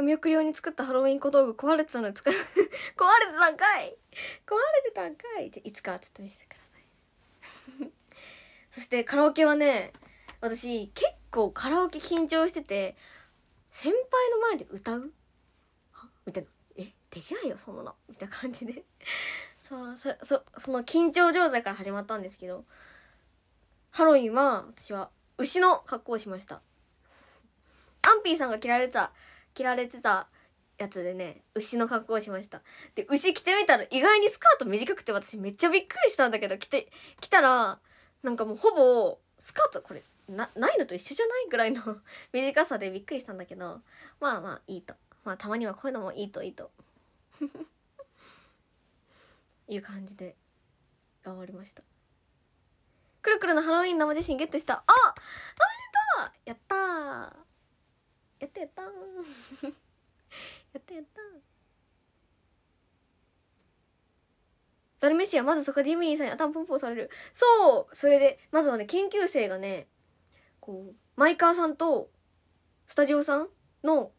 見送り用に作ったハロウィン小道具壊れてたの使う 壊れてたんかい壊れてたんかいじゃいつかちょっと見せてください そしてカラオケはね私結構カラオケ緊張してて先輩の前で歌うみたいなできないよそんなのみたいな感じで そうそそその緊張状態から始まったんですけどハロウィンは私は牛の格好をしましたアンピーさんが着られた着られてたやつでね牛の格好をしましたで牛着てみたら意外にスカート短くて私めっちゃびっくりしたんだけど着て着たらなんかもうほぼスカートこれなないのと一緒じゃないぐらいの 短さでびっくりしたんだけどまあまあいいとまあたまにはこういうのもいいといいと いう感じで頑わりましたくるくるのハロウィン生自身ゲットしたあおめでとうやったやった やったやったやったダルメシアまずそこでユミリンさんに頭ポンポンされるそうそれでまずはね研究生がねこうマイカーさんとスタジオさんの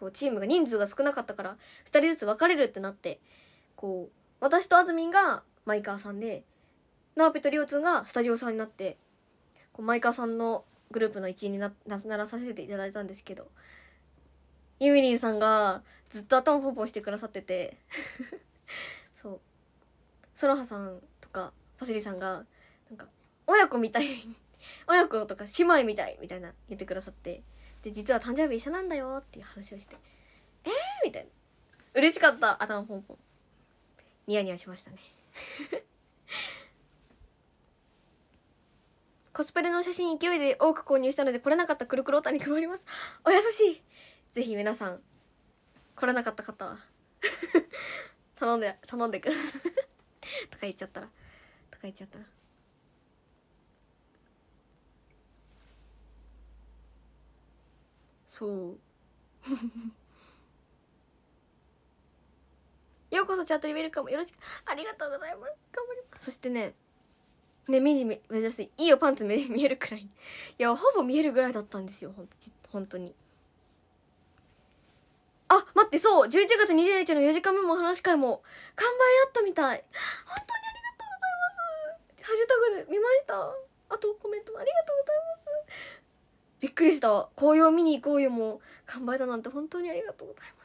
こうチームが人数が少なかったから2人ずつ分かれるってなってこう私とあずみんがマイカーさんでナーペとりオツつんがスタジオさんになってこうマイカーさんのグループの一員になならさせていただいたんですけどゆみりんさんがずっと頭ポンポンしてくださってて そうそろはさんとかパセリさんがなんか親子みたい親子とか姉妹みたいみたいな言ってくださってで実は誕生日一緒なんだよっていう話をしてえーみたいな嬉しかった頭ポンポンニヤニヤしましたね コスプレの写真勢いで多く購入したので来れなかったくるくるおたに配りますお優しいぜひ皆さん来れなかった方は 頼んで頼んでください とか言っちゃったらとか言っちゃったらそう ようこそチャットにウェルカムよろしくありがとうございます頑張りますそしてねね目に目目指すいいよパンツ目に見えるくらい いやほぼ見えるぐらいだったんですよ本当にあ待ってそう11月20日の4時間目も話し会も完売だったみたい本当にありがとうございますハッシュタグで見ましたあとコメントもありがとうございますびっくりした紅葉見に行こうよもう完売だなんて本当にありがとうございま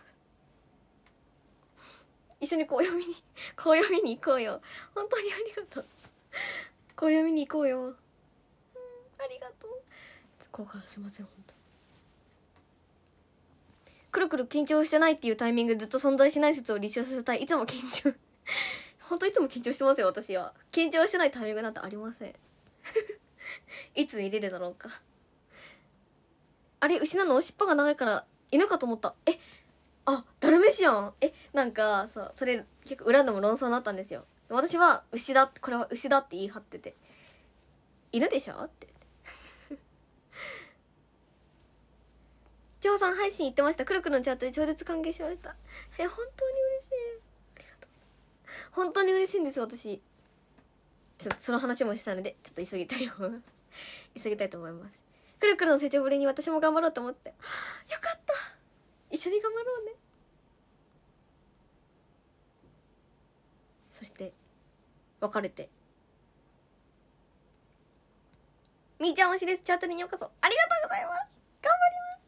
す一緒に紅葉見に紅葉見に行こうよ本当にありがとう紅葉見に行こうよ、うん、ありがとう今回すいません本当くるくる緊張してないっていうタイミングずっと存在しない説を立証させたいいつも緊張本当いつも緊張してますよ私は緊張してないタイミングなんてありませんいつ見れるだろうかあれ牛なのおしっぱが長いから犬かと思ったえあダルメシアンえなんかそうそれ結構裏でも論争になったんですよ私は牛だこれは牛だって言い張ってて犬でしょって長 さん配信行ってましたくるくるのチャットで超絶歓迎しましたえ本当に嬉しいありがとう本当に嬉しいんです私ちょっとその話もしたのでちょっと急ぎたいよ 急ぎたいと思いますくるくるの成長ぶりに私も頑張ろうと思ってた よかった一緒に頑張ろうねそして別れてみーちゃん推しですチャートにようこそありがとうございます頑張ります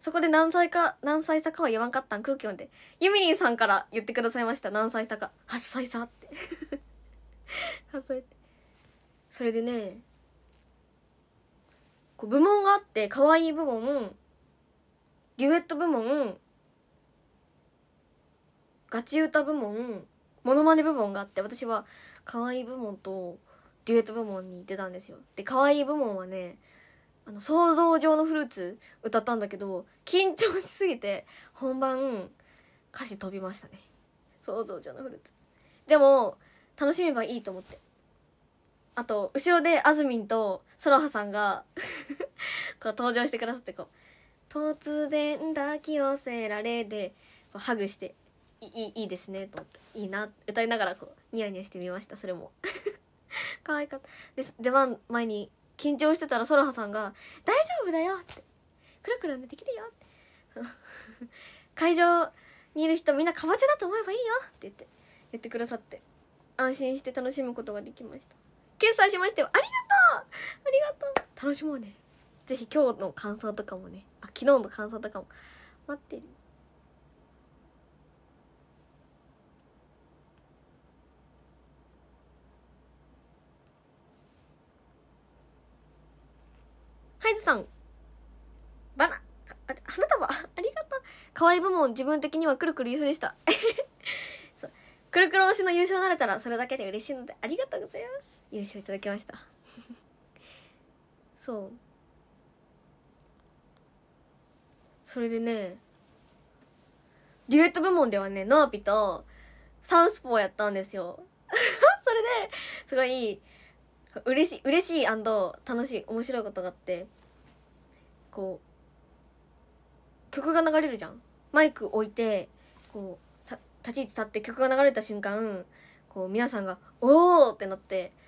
そこで何歳か何歳差かは言わんかったん空気読んでユミリンさんから言ってくださいました何歳差か8歳差って数え てそれでねこう部門があって可愛い部門デュエット部門ガチ歌部門モノマネ部門があって私は可愛い部門とデュエット部門に出たんですよで可愛い部門はねあの想像上のフルーツ歌ったんだけど緊張しすぎて本番歌詞飛びましたね想像上のフルーツでも楽しめばいいと思ってあと後ろであずみんとそらはさんが こう登場してくださってこう「突然抱き寄せられ」でこうハグしていいいいですねと思っていいな歌いながらこうニヤニヤしてみましたそれも 可愛かったで出番前に緊張してたらそらはさんが「大丈夫だよ」って「くるくるできるよ」って 会場にいる人みんなかぼちゃだと思えばいいよって言って言ってくださって安心して楽しむことができました決済しましたよありがとうありがとう楽しもうねぜひ今日の感想とかもねあ昨日の感想とかも待ってるハイズさんバナ花束 ありがとう可愛い部門自分的にはくるくる優勝でした くるくる推しの優勝になれたらそれだけで嬉しいのでありがとうございます優勝いただきました そうそれでねデュエット部門ではねノアピとサウスポーやったんですよ それですごい嬉しい嬉しい楽しい面白いことがあってこう曲が流れるじゃんマイク置いてこう立ち位置立って曲が流れた瞬間こう皆さんが「おお!」ってなって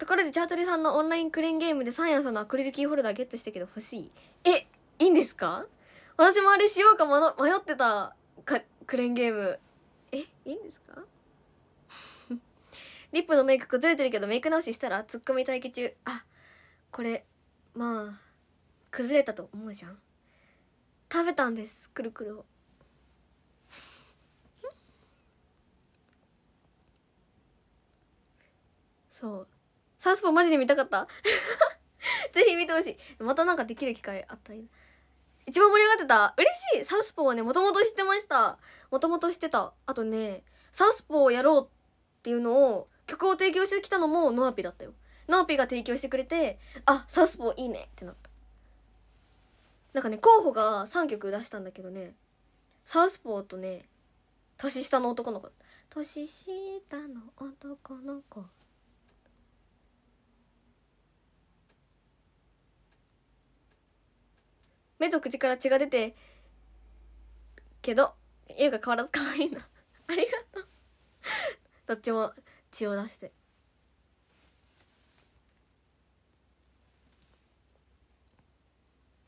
ところでチャートリさんのオンラインクレーンゲームでサンヤさんのアクリルキーホルダーゲットしたけど欲しいえいいんですか私もあれしようか迷ってたかクレーンゲームえいいんですか リップのメイク崩れてるけどメイク直ししたらツッコミ待機中あこれまあ崩れたと思うじゃん食べたんですくるくるを そうサウスポーマジで見たかった ぜひ見てほしいまたなんかできる機会あったらいい一番盛り上がってた嬉しいサウスポーはねもともと知ってましたもともと知ってたあとねサウスポーをやろうっていうのを曲を提供してきたのもノアピだったよノアピが提供してくれてあサウスポーいいねってなったなんかね候補が3曲出したんだけどねサウスポーとね年下の男の子年下の男の子目と口から血が出てけど絵が変わらず可愛いな ありがとう どっちも血を出して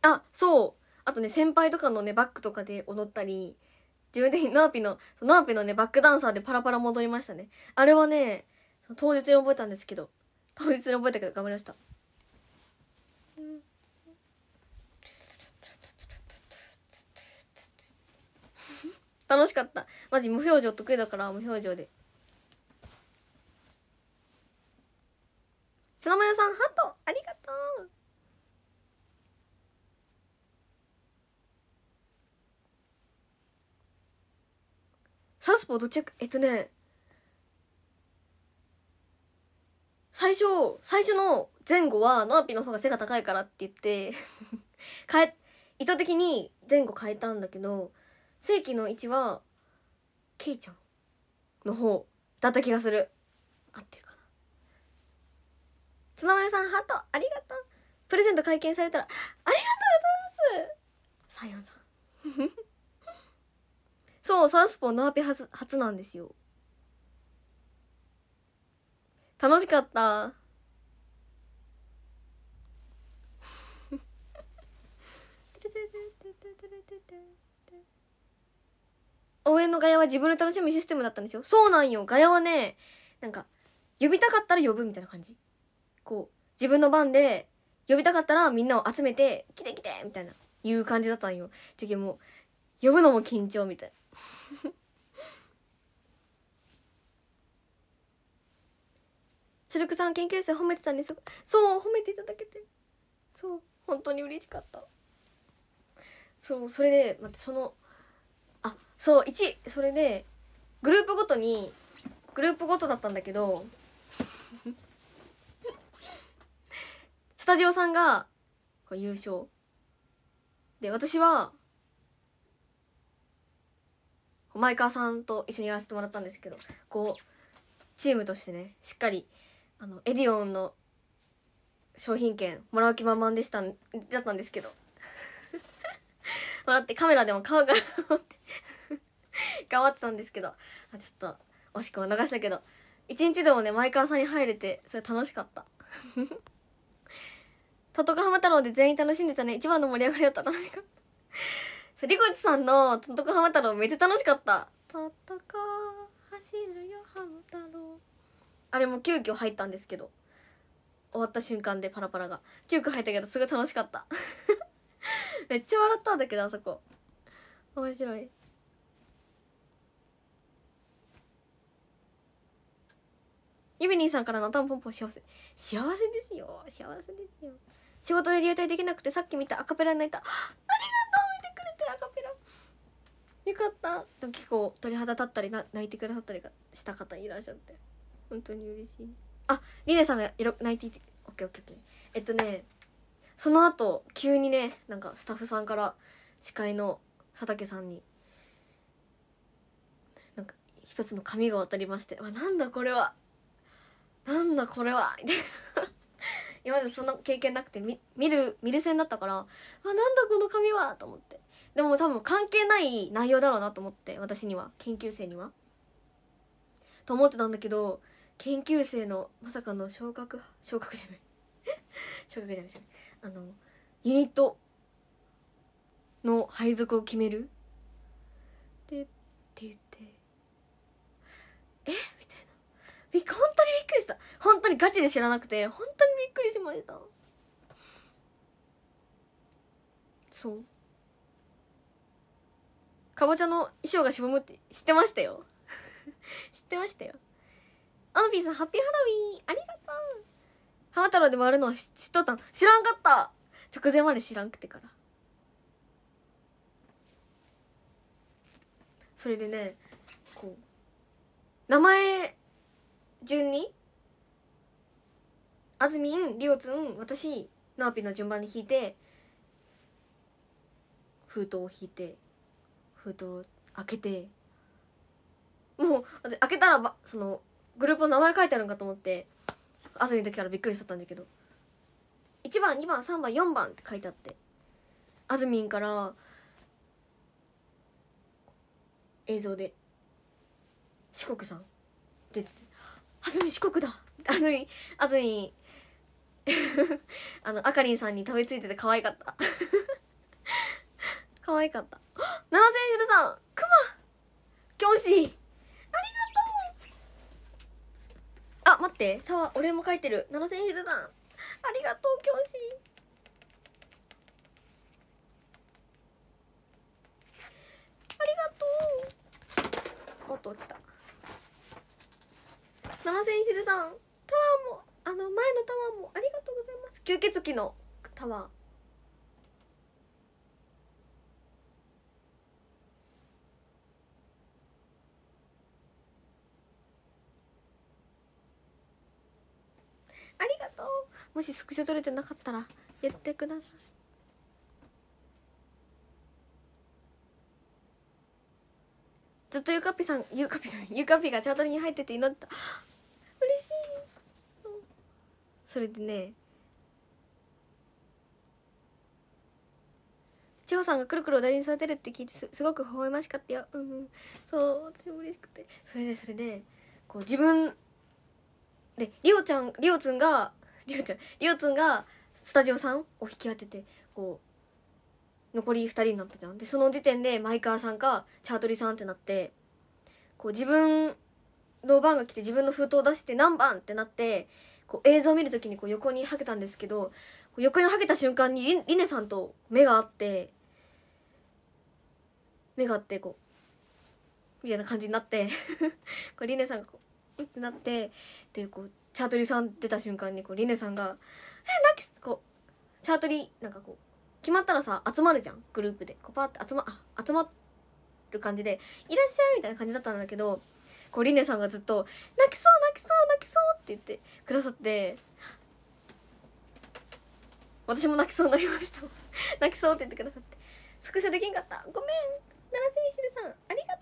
あそうあとね先輩とかのねバックとかで踊ったり自分でナーピのナーピのねバックダンサーでパラパラ戻りましたねあれはね当日に覚えたんですけど当日に覚えたけど頑張りました楽しかったマジ無表情得意だから無表情でツナマヨさんハートありがとうサウスポーどっちやえっとね最初最初の前後はノアピの方が背が高いからって言って 変え意図的に前後変えたんだけど正規の位置はケイちゃんの方だった気がする合ってるかなつなマヨさんハートありがとうプレゼント会見されたらありがとうございますサイアンさん そうサウスポーのアピ初初なんですよ楽しかったフフフフフフフフフフフフフフフフフフ応援のガヤは自分で楽しむシステムだったんですよそうなんよガヤはねなんか呼びたかったら呼ぶみたいな感じこう自分の番で呼びたかったらみんなを集めて「来て来て!」みたいないう感じだったんよじゃもう呼ぶのも緊張みたいな 鶴久さん研究生褒めてたんですそう褒めていただけてそう本当に嬉しかったそうそれで、ま、そのそう1それでグループごとにグループごとだったんだけど スタジオさんが優勝で私は前川さんと一緒にやらせてもらったんですけどこうチームとしてねしっかりあのエディオンの商品券もらう気満々でしただったんですけどもらってカメラでも顔が 頑張ってたんですけどちょっと惜しくは逃したけど一日でもね前川さんに入れてそれ楽しかった トトカハマ太郎で全員楽しんでたね一番の盛り上がりだった楽しかったそうリコチさんのトトカハマ太郎めっちゃ楽しかったトトカ走るよハム太郎あれも急遽入ったんですけど終わった瞬間でパラパラが急遽入ったけどすごい楽しかった めっちゃ笑ったんだけどあそこ面白いイブリンさんからの頭ポンポン幸せ幸せですよ幸せですよ仕事で流体できなくてさっき見たアカペラに泣いたありがとう見てくれてアカペラよかったでも結構鳥肌立ったり泣いてくださったりした方いらっしゃって本当に嬉しいあリネさんが泣いていてオッケーオッケーオッケーえっとねその後急にねなんかスタッフさんから司会の佐竹さんになんか一つの紙が渡りまして「わなんだこれはなんだこれは 今までそんな経験なくて見る見る線だったからあなんだこの紙はと思ってでも多分関係ない内容だろうなと思って私には研究生にはと思ってたんだけど研究生のまさかの昇格昇格じゃない 昇格じゃないあのユニットの配属を決めるでてって言ってびっ本当にびっくりした本当にガチで知らなくて本当にびっくりしましたそうかぼちゃの衣装がしぼむって知ってましたよ 知ってましたよアノピーさんハッピーハロウィンありがとう浜太郎で回るのは知っとったの知らんかった直前まで知らんくてからそれでねこう名前順にあずみんりょうつん私なおぴの順番に引いて封筒を引いて封筒を開けてもう開けたらばそのグループの名前書いてあるんかと思ってあずみの時からびっくりしちゃったんだけど1番2番3番4番って書いてあってあずみんから映像で四国さん出てて安住四国だ安住安住あの あかりんさんに食べついてて可愛かった 可愛かった七良千鶴さんくま教師ありがとうあ待ってさわお礼も書いてる七良千鶴さんありがとう教師ありがとうもっと落ちた七千0 0さんタワーもあの前のタワーもありがとうございます吸血鬼のタワーありがとうもしスクショ取れてなかったら言ってくださいずっとゆかぴさんゆかぴさんゆかぴがチャートに入ってて祈った嬉しいそれでね千穂さんがくるくるを大事に育てるって聞いてすすごく微笑ましかったようん、うん、そう私も嬉しくてそれでそれでこう自分でりおちゃんりおつんがりおちゃんりおつんがスタジオさんを引き当ててこう残り2人になったじゃんでその時点で前川さんかチャートリさんってなってこう自分銅板が来て自分の封筒を出して何番ってなってこう映像を見る時にこう横にはけたんですけど横にはけた瞬間にりりねさんと目があって目があってこうみたいな感じになって こうりねさんがこうってなってでこうチャートリーさん出た瞬間にこうりねさんが「えなきこうチャートリーなんかこう決まったらさ集まるじゃんグループでこうパーって集ま集まる感じで「いらっしゃい」みたいな感じだったんだけどこうリネさんがずっと「泣きそう泣きそう泣きそう」って言ってくださって私も泣きそうになりました泣きそうって言ってくださってスクショできんかったごめん奈良選手さんありがとう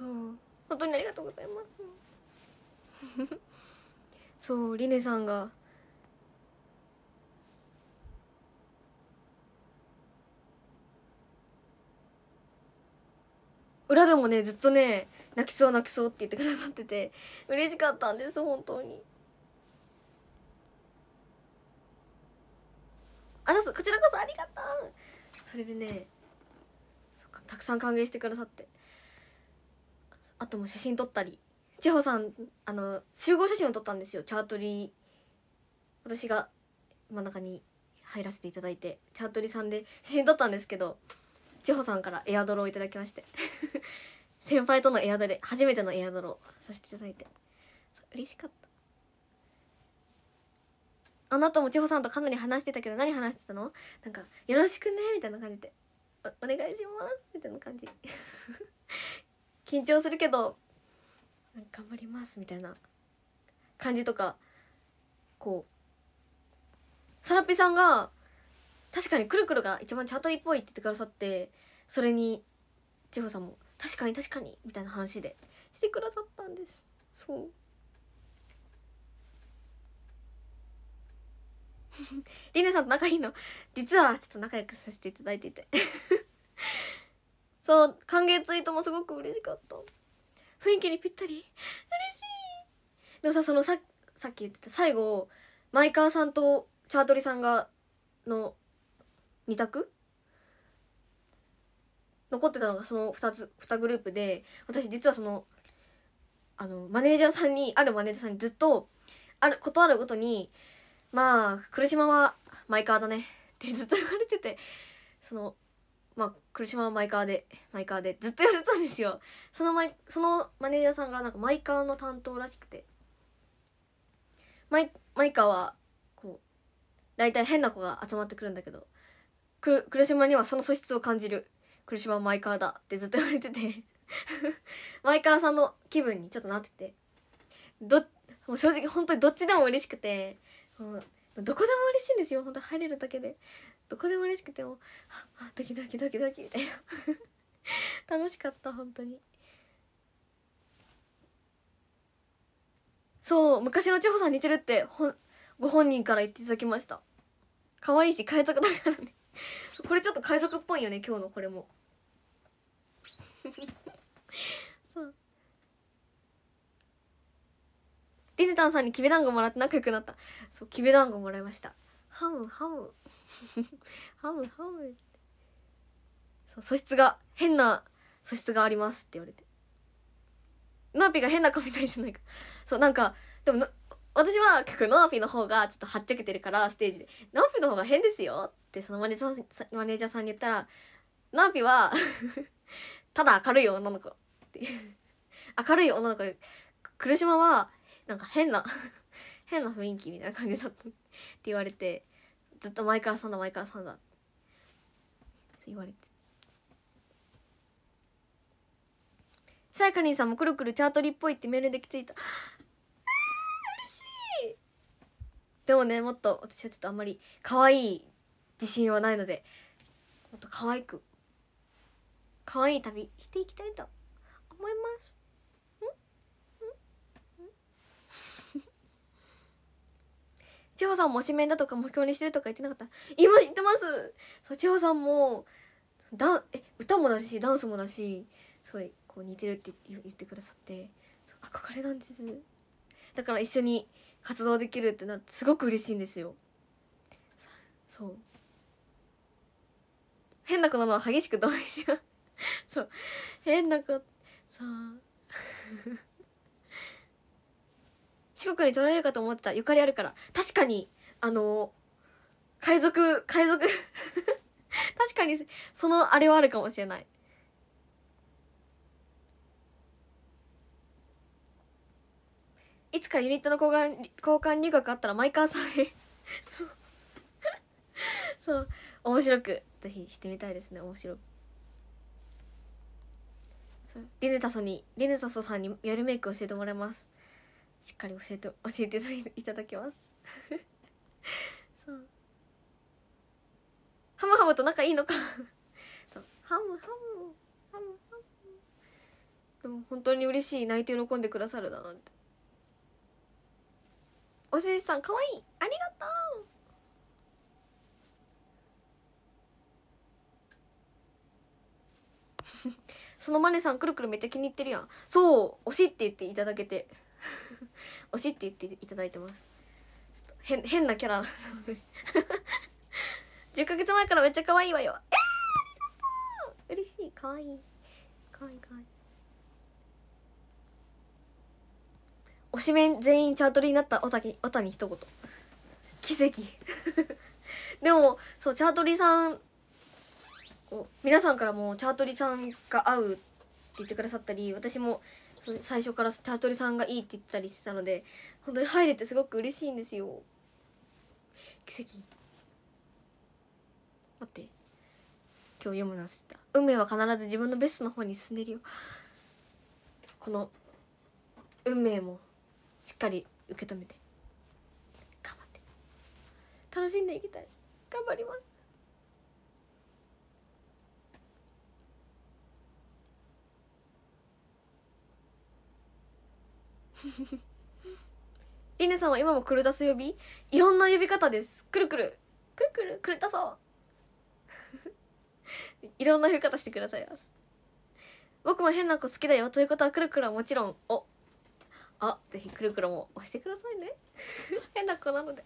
そう本当にありがとうございますそうりねさんが裏でもねずっとね泣きそう泣きそうって言ってくださってて嬉しかったんです本当にあそうこちらこそありがとうそれでねたくさん歓迎してくださってあとも写真撮ったり千穂さんあの集合写真を撮ったんですよチャートリー私が真ん中に入らせていただいてチャートリーさんで写真撮ったんですけど千穂さんからエアドロをいただきまして 先輩とのエアドレ初めてのエアドロさせていただいて嬉しかったあのたも千穂さんとかなり話してたけど何話してたのなんか「よろしくね」みたいな感じで「お願いします」みたいな感じ緊張するけど頑張りますみたいな感じとかこうサラピさんが確かにくるくるが一番チャートリっぽいって言ってくださってそれに千穂さんも「確かに確かに」みたいな話でしてくださったんですそうりね さんと仲いいの実はちょっと仲良くさせていただいていてそう、歓迎ツイートもすごく嬉しかった。雰囲気にぴったり嬉しいでもさ、そのさ、さっき言ってた最後、マイカーさんとチャートリさんが、の、二択残ってたのがその2つ2グループで私実はそのあのマネージャーさんにあるマネージャーさんにずっとある断るごとに「まあ来島はマイカーだね」ってずっと言われててそのまあ、苦しまマイカーで、マイカーで、ずっとやれたんですよ。そのマイ、そのマネージャーさんがなんかマイカーの担当らしくて。マイ、マイカーは、こう、大体変な子が集まってくるんだけど、く、し島にはその素質を感じる。苦島はマイカーだってずっと言われてて マイカーさんの気分にちょっとなってて。ど、もう正直本当にどっちでも嬉しくて、どこでも嬉しいんですよ、本当入れるだけで。どこでも嬉しくてもあドキドキドキドキみたいな 楽しかった本当にそう昔の千穂さん似てるってほんご本人から言っていただきました可愛いし海賊だからね これちょっと海賊っぽいよね今日のこれも そうりねたんさんにきびだんごもらって仲良くなったそうきびだんごもらいましたハムハム ハムハムそう素質が変な素質がありますって言われてナーピが変な子みたいじゃないかそうなんかでも私は結構ノーピの方がちょっとはっちゃけてるからステージで「ノーピの方が変ですよ」ってそのマネージャーマネージャーさんに言ったら「ノーピは ただ明るい女の子」って明るい女の子来島はなんか変な変な雰囲気みたいな感じだったって言われてずっと前川さんだ前川さんだ言われてさやかりんさんもくるくるチャートリっぽいってメールでき付いた嬉しいでもねもっと私はちょっとあんまり可愛い自信はないのでもっと可愛く可愛い旅していきたいと思います千穂さんも推しメンだとか目標にしてるとか言ってなかった今言ってますそう千穂さんもだえ歌もだしダンスもだしすごいこう似てるって言ってくださって憧れなんですだから一緒に活動できるってなってすごく嬉しいんですよそう変な子なのは激しく同意しようそう変な子そう四国に取られるかと思ってたゆかりあるから確かにあのー、海賊海賊 確かにそのあれはあるかもしれないいつかユニットの交換交換留学あったらマイカーさんへそうそう面白くぜひしてみたいですね面白くリネタソにリネタソさんにやるメイク教えてもらいますしっかり教えて 教えていただきます そうハムハムと仲いいのか そうハムハムハムハムでも本当に嬉しい泣いて喜んでくださるだなんておじいさんかわいいありがとうそのマネさんくるくるめっちゃ気に入ってるやんそう推しって言っていただけて推しって言っていただいてます変変なキャラ10 ヶ月前からめっちゃ可愛いわよえー、嬉しい可愛い可愛い可愛い推しメン全員チャートリーになったおたきおたに一言奇跡 でもそうチャートリーさんこう皆さんからもチャートリーさんが合うって言ってくださったり私も最初から茶鳥さんがいいって言ってたりしてたので本当に入れてすごく嬉しいんですよ奇跡待って今日読むの忘れた運命は必ず自分のベストの方に進んでるよこの運命もしっかり受け止めて頑張って楽しんでいきたい頑張りますり ねさんは今もくるだす呼びいろんな呼び方ですくるくるくるくるくるたそう いろんな呼び方してください僕も変な子好きだよということはくるくるはもちろんおあぜひくるくるも押してくださいね 変な子なので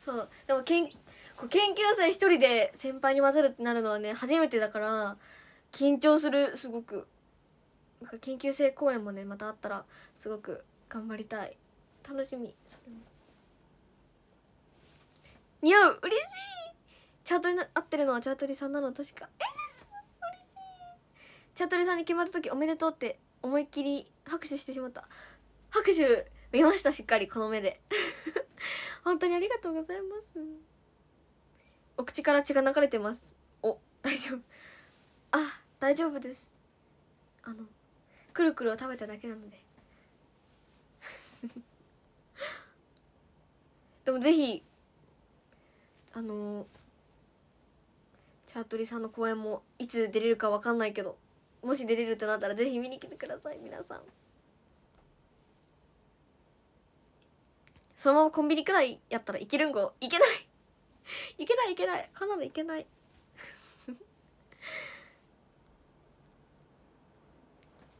そうでもけんこう研究生一人で先輩に混ぜるってなるのはね初めてだから緊張するすごくなんか研究生公演もねまたあったらすごく頑張りたい楽しみ似合う嬉しいチャートに合ってるのはチャートリさんなの確かえ嬉しいチャートリさんに決まった時おめでとうって思いっきり拍手してしまった拍手見ましたしっかりこの目で本当にありがとうございますお口から血が流れてますお大丈夫あ大丈夫ですあのくるくるを食べただけなので でもぜひあのー、チャートリさんの公演もいつ出れるか分かんないけどもし出れるってなったらぜひ見に来てください皆さんそのままコンビニくらいやったらいけるんごいけない いけないいけないカナダいけない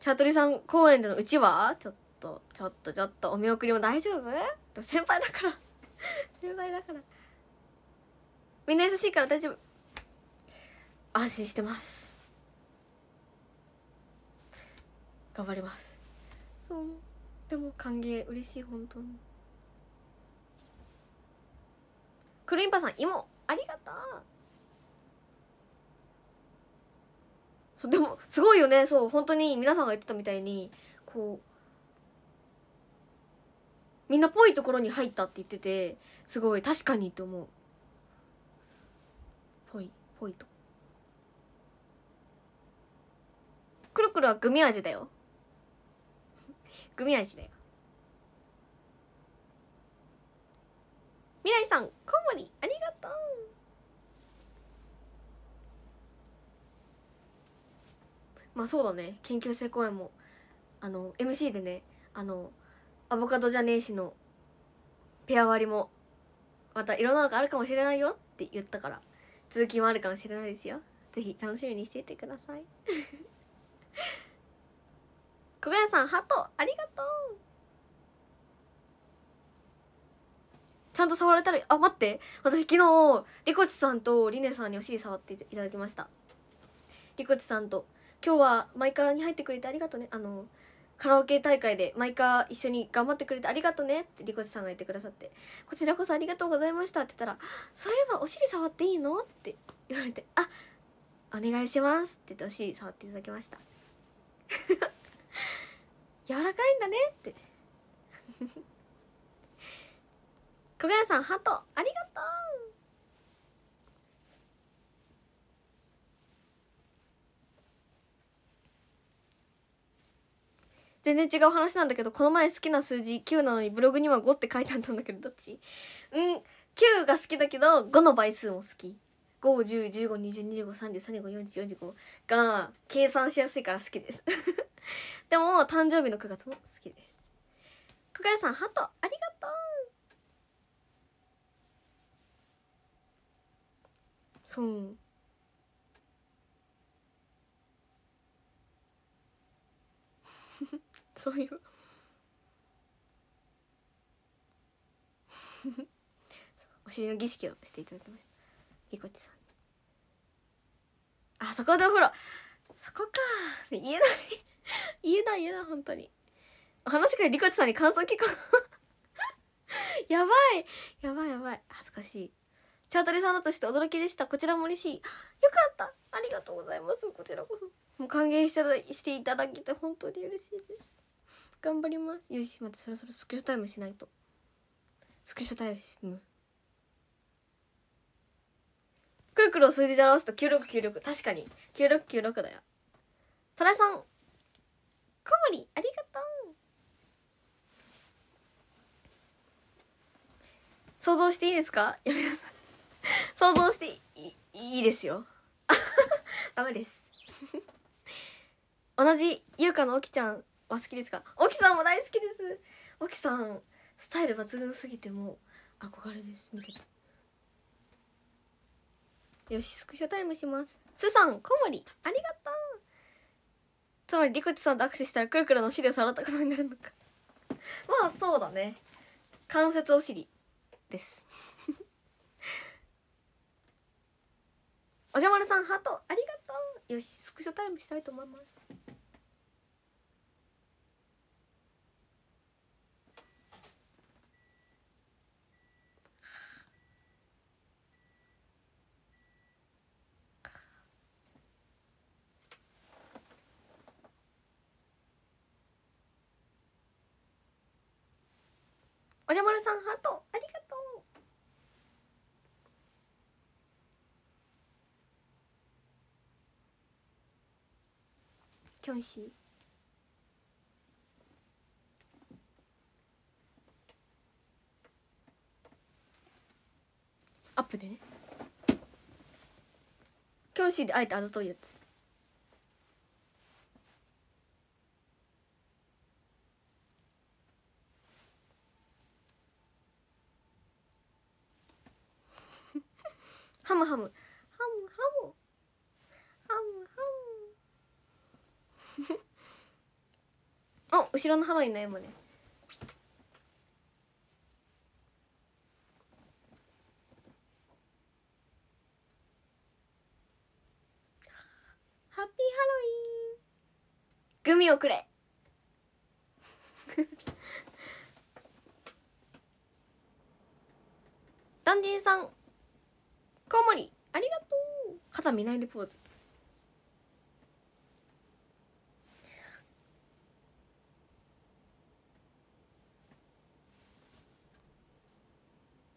茶鳥さん公演でのうちはちょっとちょっとちょっとお見送りも大丈夫先輩だから 先輩だからみんな優しいから大丈夫安心してます頑張りますそうでも歓迎嬉しい本当にクルインパさん芋ありがとうそうでもすごいよねそう本当に皆さんが言ってたみたいにこうみんなぽいところに入ったって言っててすごい確かにって思うぽいぽいとくるくるはグミ味だよ グミ味だよ未来さんコモリありがとうまあそうだね研究生公演もあの MC でねあのアボカドじゃねえしのペア割りもまたいろんなのがあるかもしれないよって言ったから通勤もあるかもしれないですよぜひ楽しみにしていてください 小林さんハートありがとうちゃんと触れたらあ待って私昨日りこちさんとりねさんにお尻触っていただきましたりこちさんと今日はマイカーに入ってくれてありがとうねあのカラオケ大会でマイカー一緒に頑張ってくれてありがとうねってリコチさんが言ってくださってこちらこそありがとうございましたって言ったらそういえばお尻触っていいのって言われてあお願いしますって言ってお尻触っていただきました 柔らかいんだねって 小林さんハートありがとう全然違う話なんだけどこの前好きな数字9なのにブログには5って書いてあったんだけどどっちうん9が好きだけど5の倍数も好き51015202530354045が計算しやすいから好きです でも誕生日の9月も好きです久我さんハートありがとうそうそういうお尻の儀式をしていただきましたぎこちさんあそこでお風呂そこか言えない言えない言えない本当にお話からりこちさんに感想聞こう やばいやばいやばい恥ずかしいチャートリさんナとして驚きでした。こちらも嬉しい。よかったありがとうございます。こちらこそ。もう歓迎してしていただけて本当に嬉しいです。頑張りますよしまたそろそろスクショタイムしないとスクショタイムくるくるを数字で表すと9696確かに9696だよトラさん小森ありがとう想像していいですかやめなさい想像していいいですよ ダメです 同じ優香のおきちゃんお好きですか沖さんも大好きです沖さんスタイル抜群すぎてもう憧れです見ててよしスクショタイムしますすさん小森ありがとうつまりりこちさんと握手したらくるくるのお尻を触ったことになるのかまあそうだね関節お尻ですおじゃまるさんハートありがとうよしスクショタイムしたいと思いますルさんハートありがとうキョンシーアップでねキョンシーであえてあざといやつハムハムハムハムハムハムあ 後ろのハロウィンの絵もねハッピーハロウィングミをくれ ダンディさんコウモリありがとう肩見ないでポーズ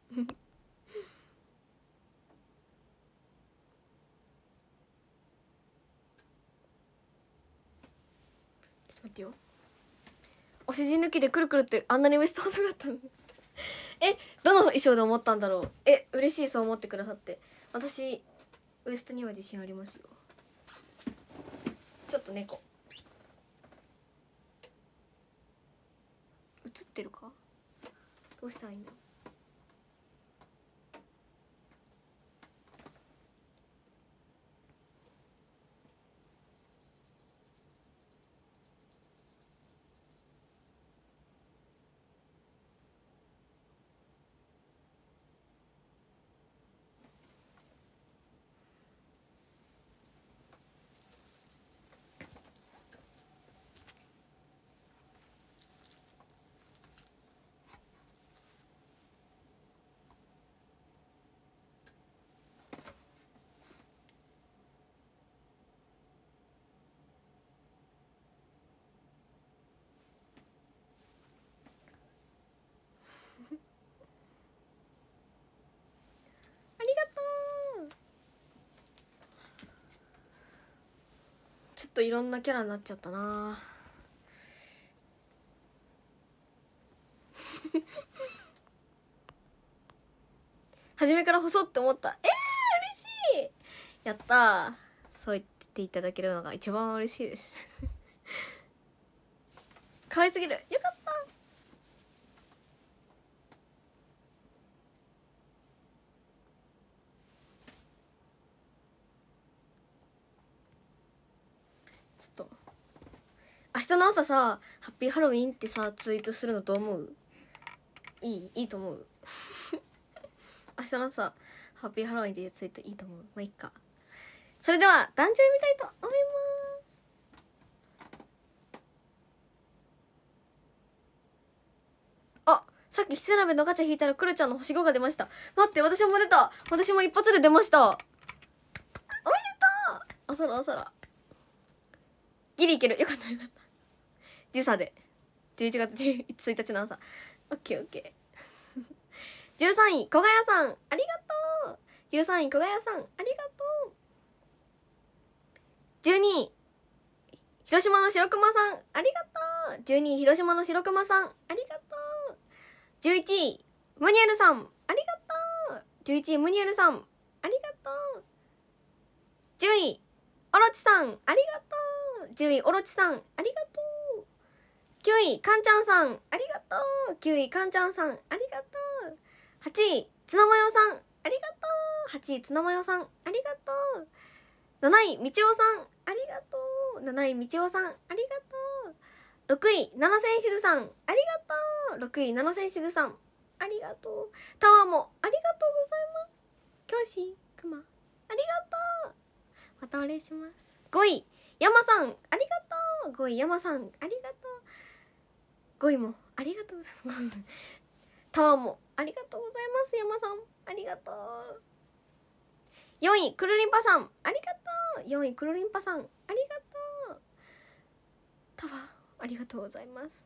待ってよお尻抜きでくるくるってあんなにウエスト細かったのえどの衣装で思ったんだろうえ嬉しいそう思ってくださって私ウエストには自信ありますよちょっと猫映ってるかどうしたらいいんだちょっといろんなキャラになっちゃったな初めから細って思ったえー、嬉しいやったそう言っていただけるのが一番嬉しいです可愛すぎるよかった明日の朝さ「ハッピーハロウィン」ってさツイートするのどう思ういいいいと思う 明日の朝「ハッピーハロウィン」ってツイートいいと思うまあいっかそれでは壇上見たいと思いますあさっきひつなべのガチャ引いたらクルちゃんの星5が出ました待って私も出た私も一発で出ましたおめでとうおそらおそらギリいけるよかったよかった時差で11月1日の朝オッケーオッケー13位小賀屋さんありがとう13位小賀屋さんありがとう12位広島の白熊さんありがとう12位広島の白熊さんありがとう11位ムニエルさんありがとう11位ムニエルさんありがとう10位オロチさんありがとう10位オロチさんありがとう9位かんちゃんさんありがとう9位かんちゃんさんありがとう8位つなマよさんありがとう8位つなマよさんありがとう7位みちおさんありがとう7位みちおさんありがとう6位七千しずさんありがとう6位七千しずさんありがとうタワーもありがとうございます教師くまありがとうまたお礼します5位山さんありがとう5位山さんありがとう5位もありがとうございますタワーもありがとうございます山さんありがとう4位くるりんぱさんありがとう4位くるりんぱさんありがとうタワーありがとうございます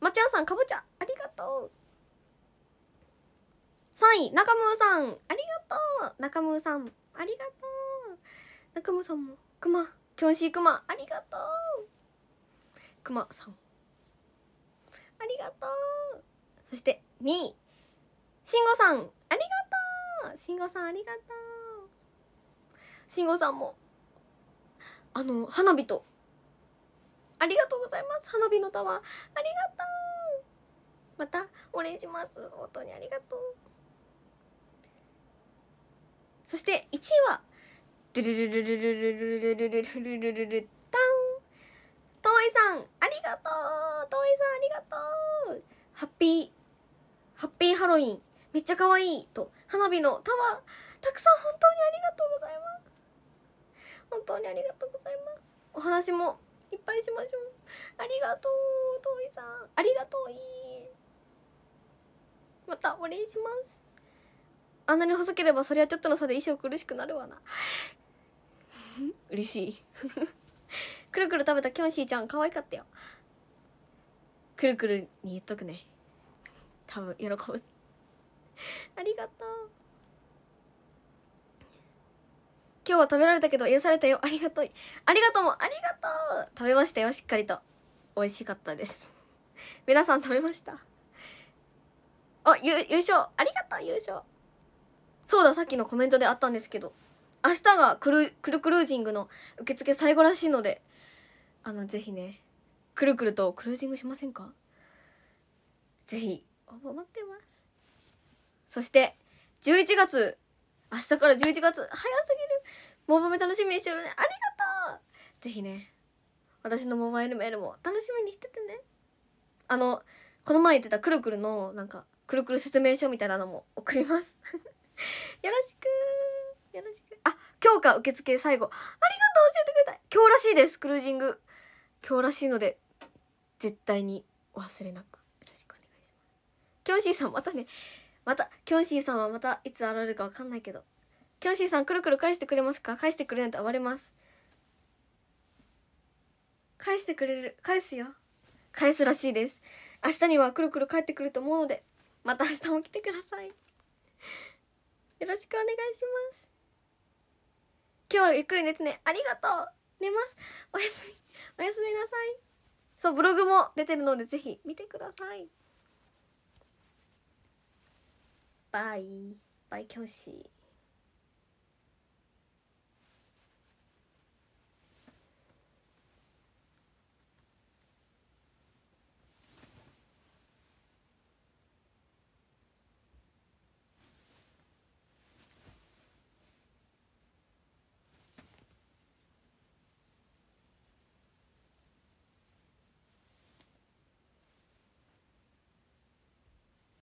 まちゃんさんかぼちゃありがとう3位中村さんありがとう中村さんありがとう中村さんもくまきょんしーくまありがとうくまさんありがとうそして2位慎吾さんありがとう慎吾さんありがとう慎吾さんもあの花火とありがとうございます花火のタワーありがとうまたお礼します本当にありがとうそして1位はドゥルルルルルルルルルルルルルルイさんありがとうトいさんありがとうハッピーハッピーハロウィンめっちゃ可愛いと花火の玉たくさん本当にありがとうございます本当にありがとうございますお話もいっぱいしましょうありがとうトいさんありがとういまたお礼しますあんなに細ければそりゃちょっとの差で衣装苦しくなるわな嬉しいくるくる食べたキョンシーちゃん可愛かったよくるくるに言っとくね多分喜ぶ ありがとう今日は食べられたけど癒されたよありがとうありがとうもありがとう食べましたよしっかりと美味しかったです 皆さん食べましたあゆ優勝ありがとう優勝そうださっきのコメントであったんですけど明日がクルクルクルージングの受付最後らしいのであのぜひねくるくるとクルージングしませんかぜひ応募待ってますそして11月明日から11月早すぎるモバメ楽しみにしてるねありがとうぜひね私のモバイルメールも楽しみにしててねあのこの前言ってたくるくるのなんかくるくる説明書みたいなのも送ります よろしくよろしくあ今日か受付最後ありがとう教えてくれた今日らしいですクルージング今日らしいので絶対に忘れなくよろしくお願いしますキョンシーさんまたねまたキョンシーさんはまたいつ現れるかわかんないけどキョンシーさんくるくる返してくれますか返してくれないと暴れます返してくれる返すよ返すらしいです明日にはくるくる帰ってくると思うのでまた明日も来てくださいよろしくお願いします今日はゆっくり寝てねありがとう寝ますおやすみおやすみなさいそうブログも出てるのでぜひ見てくださいバイバイ教師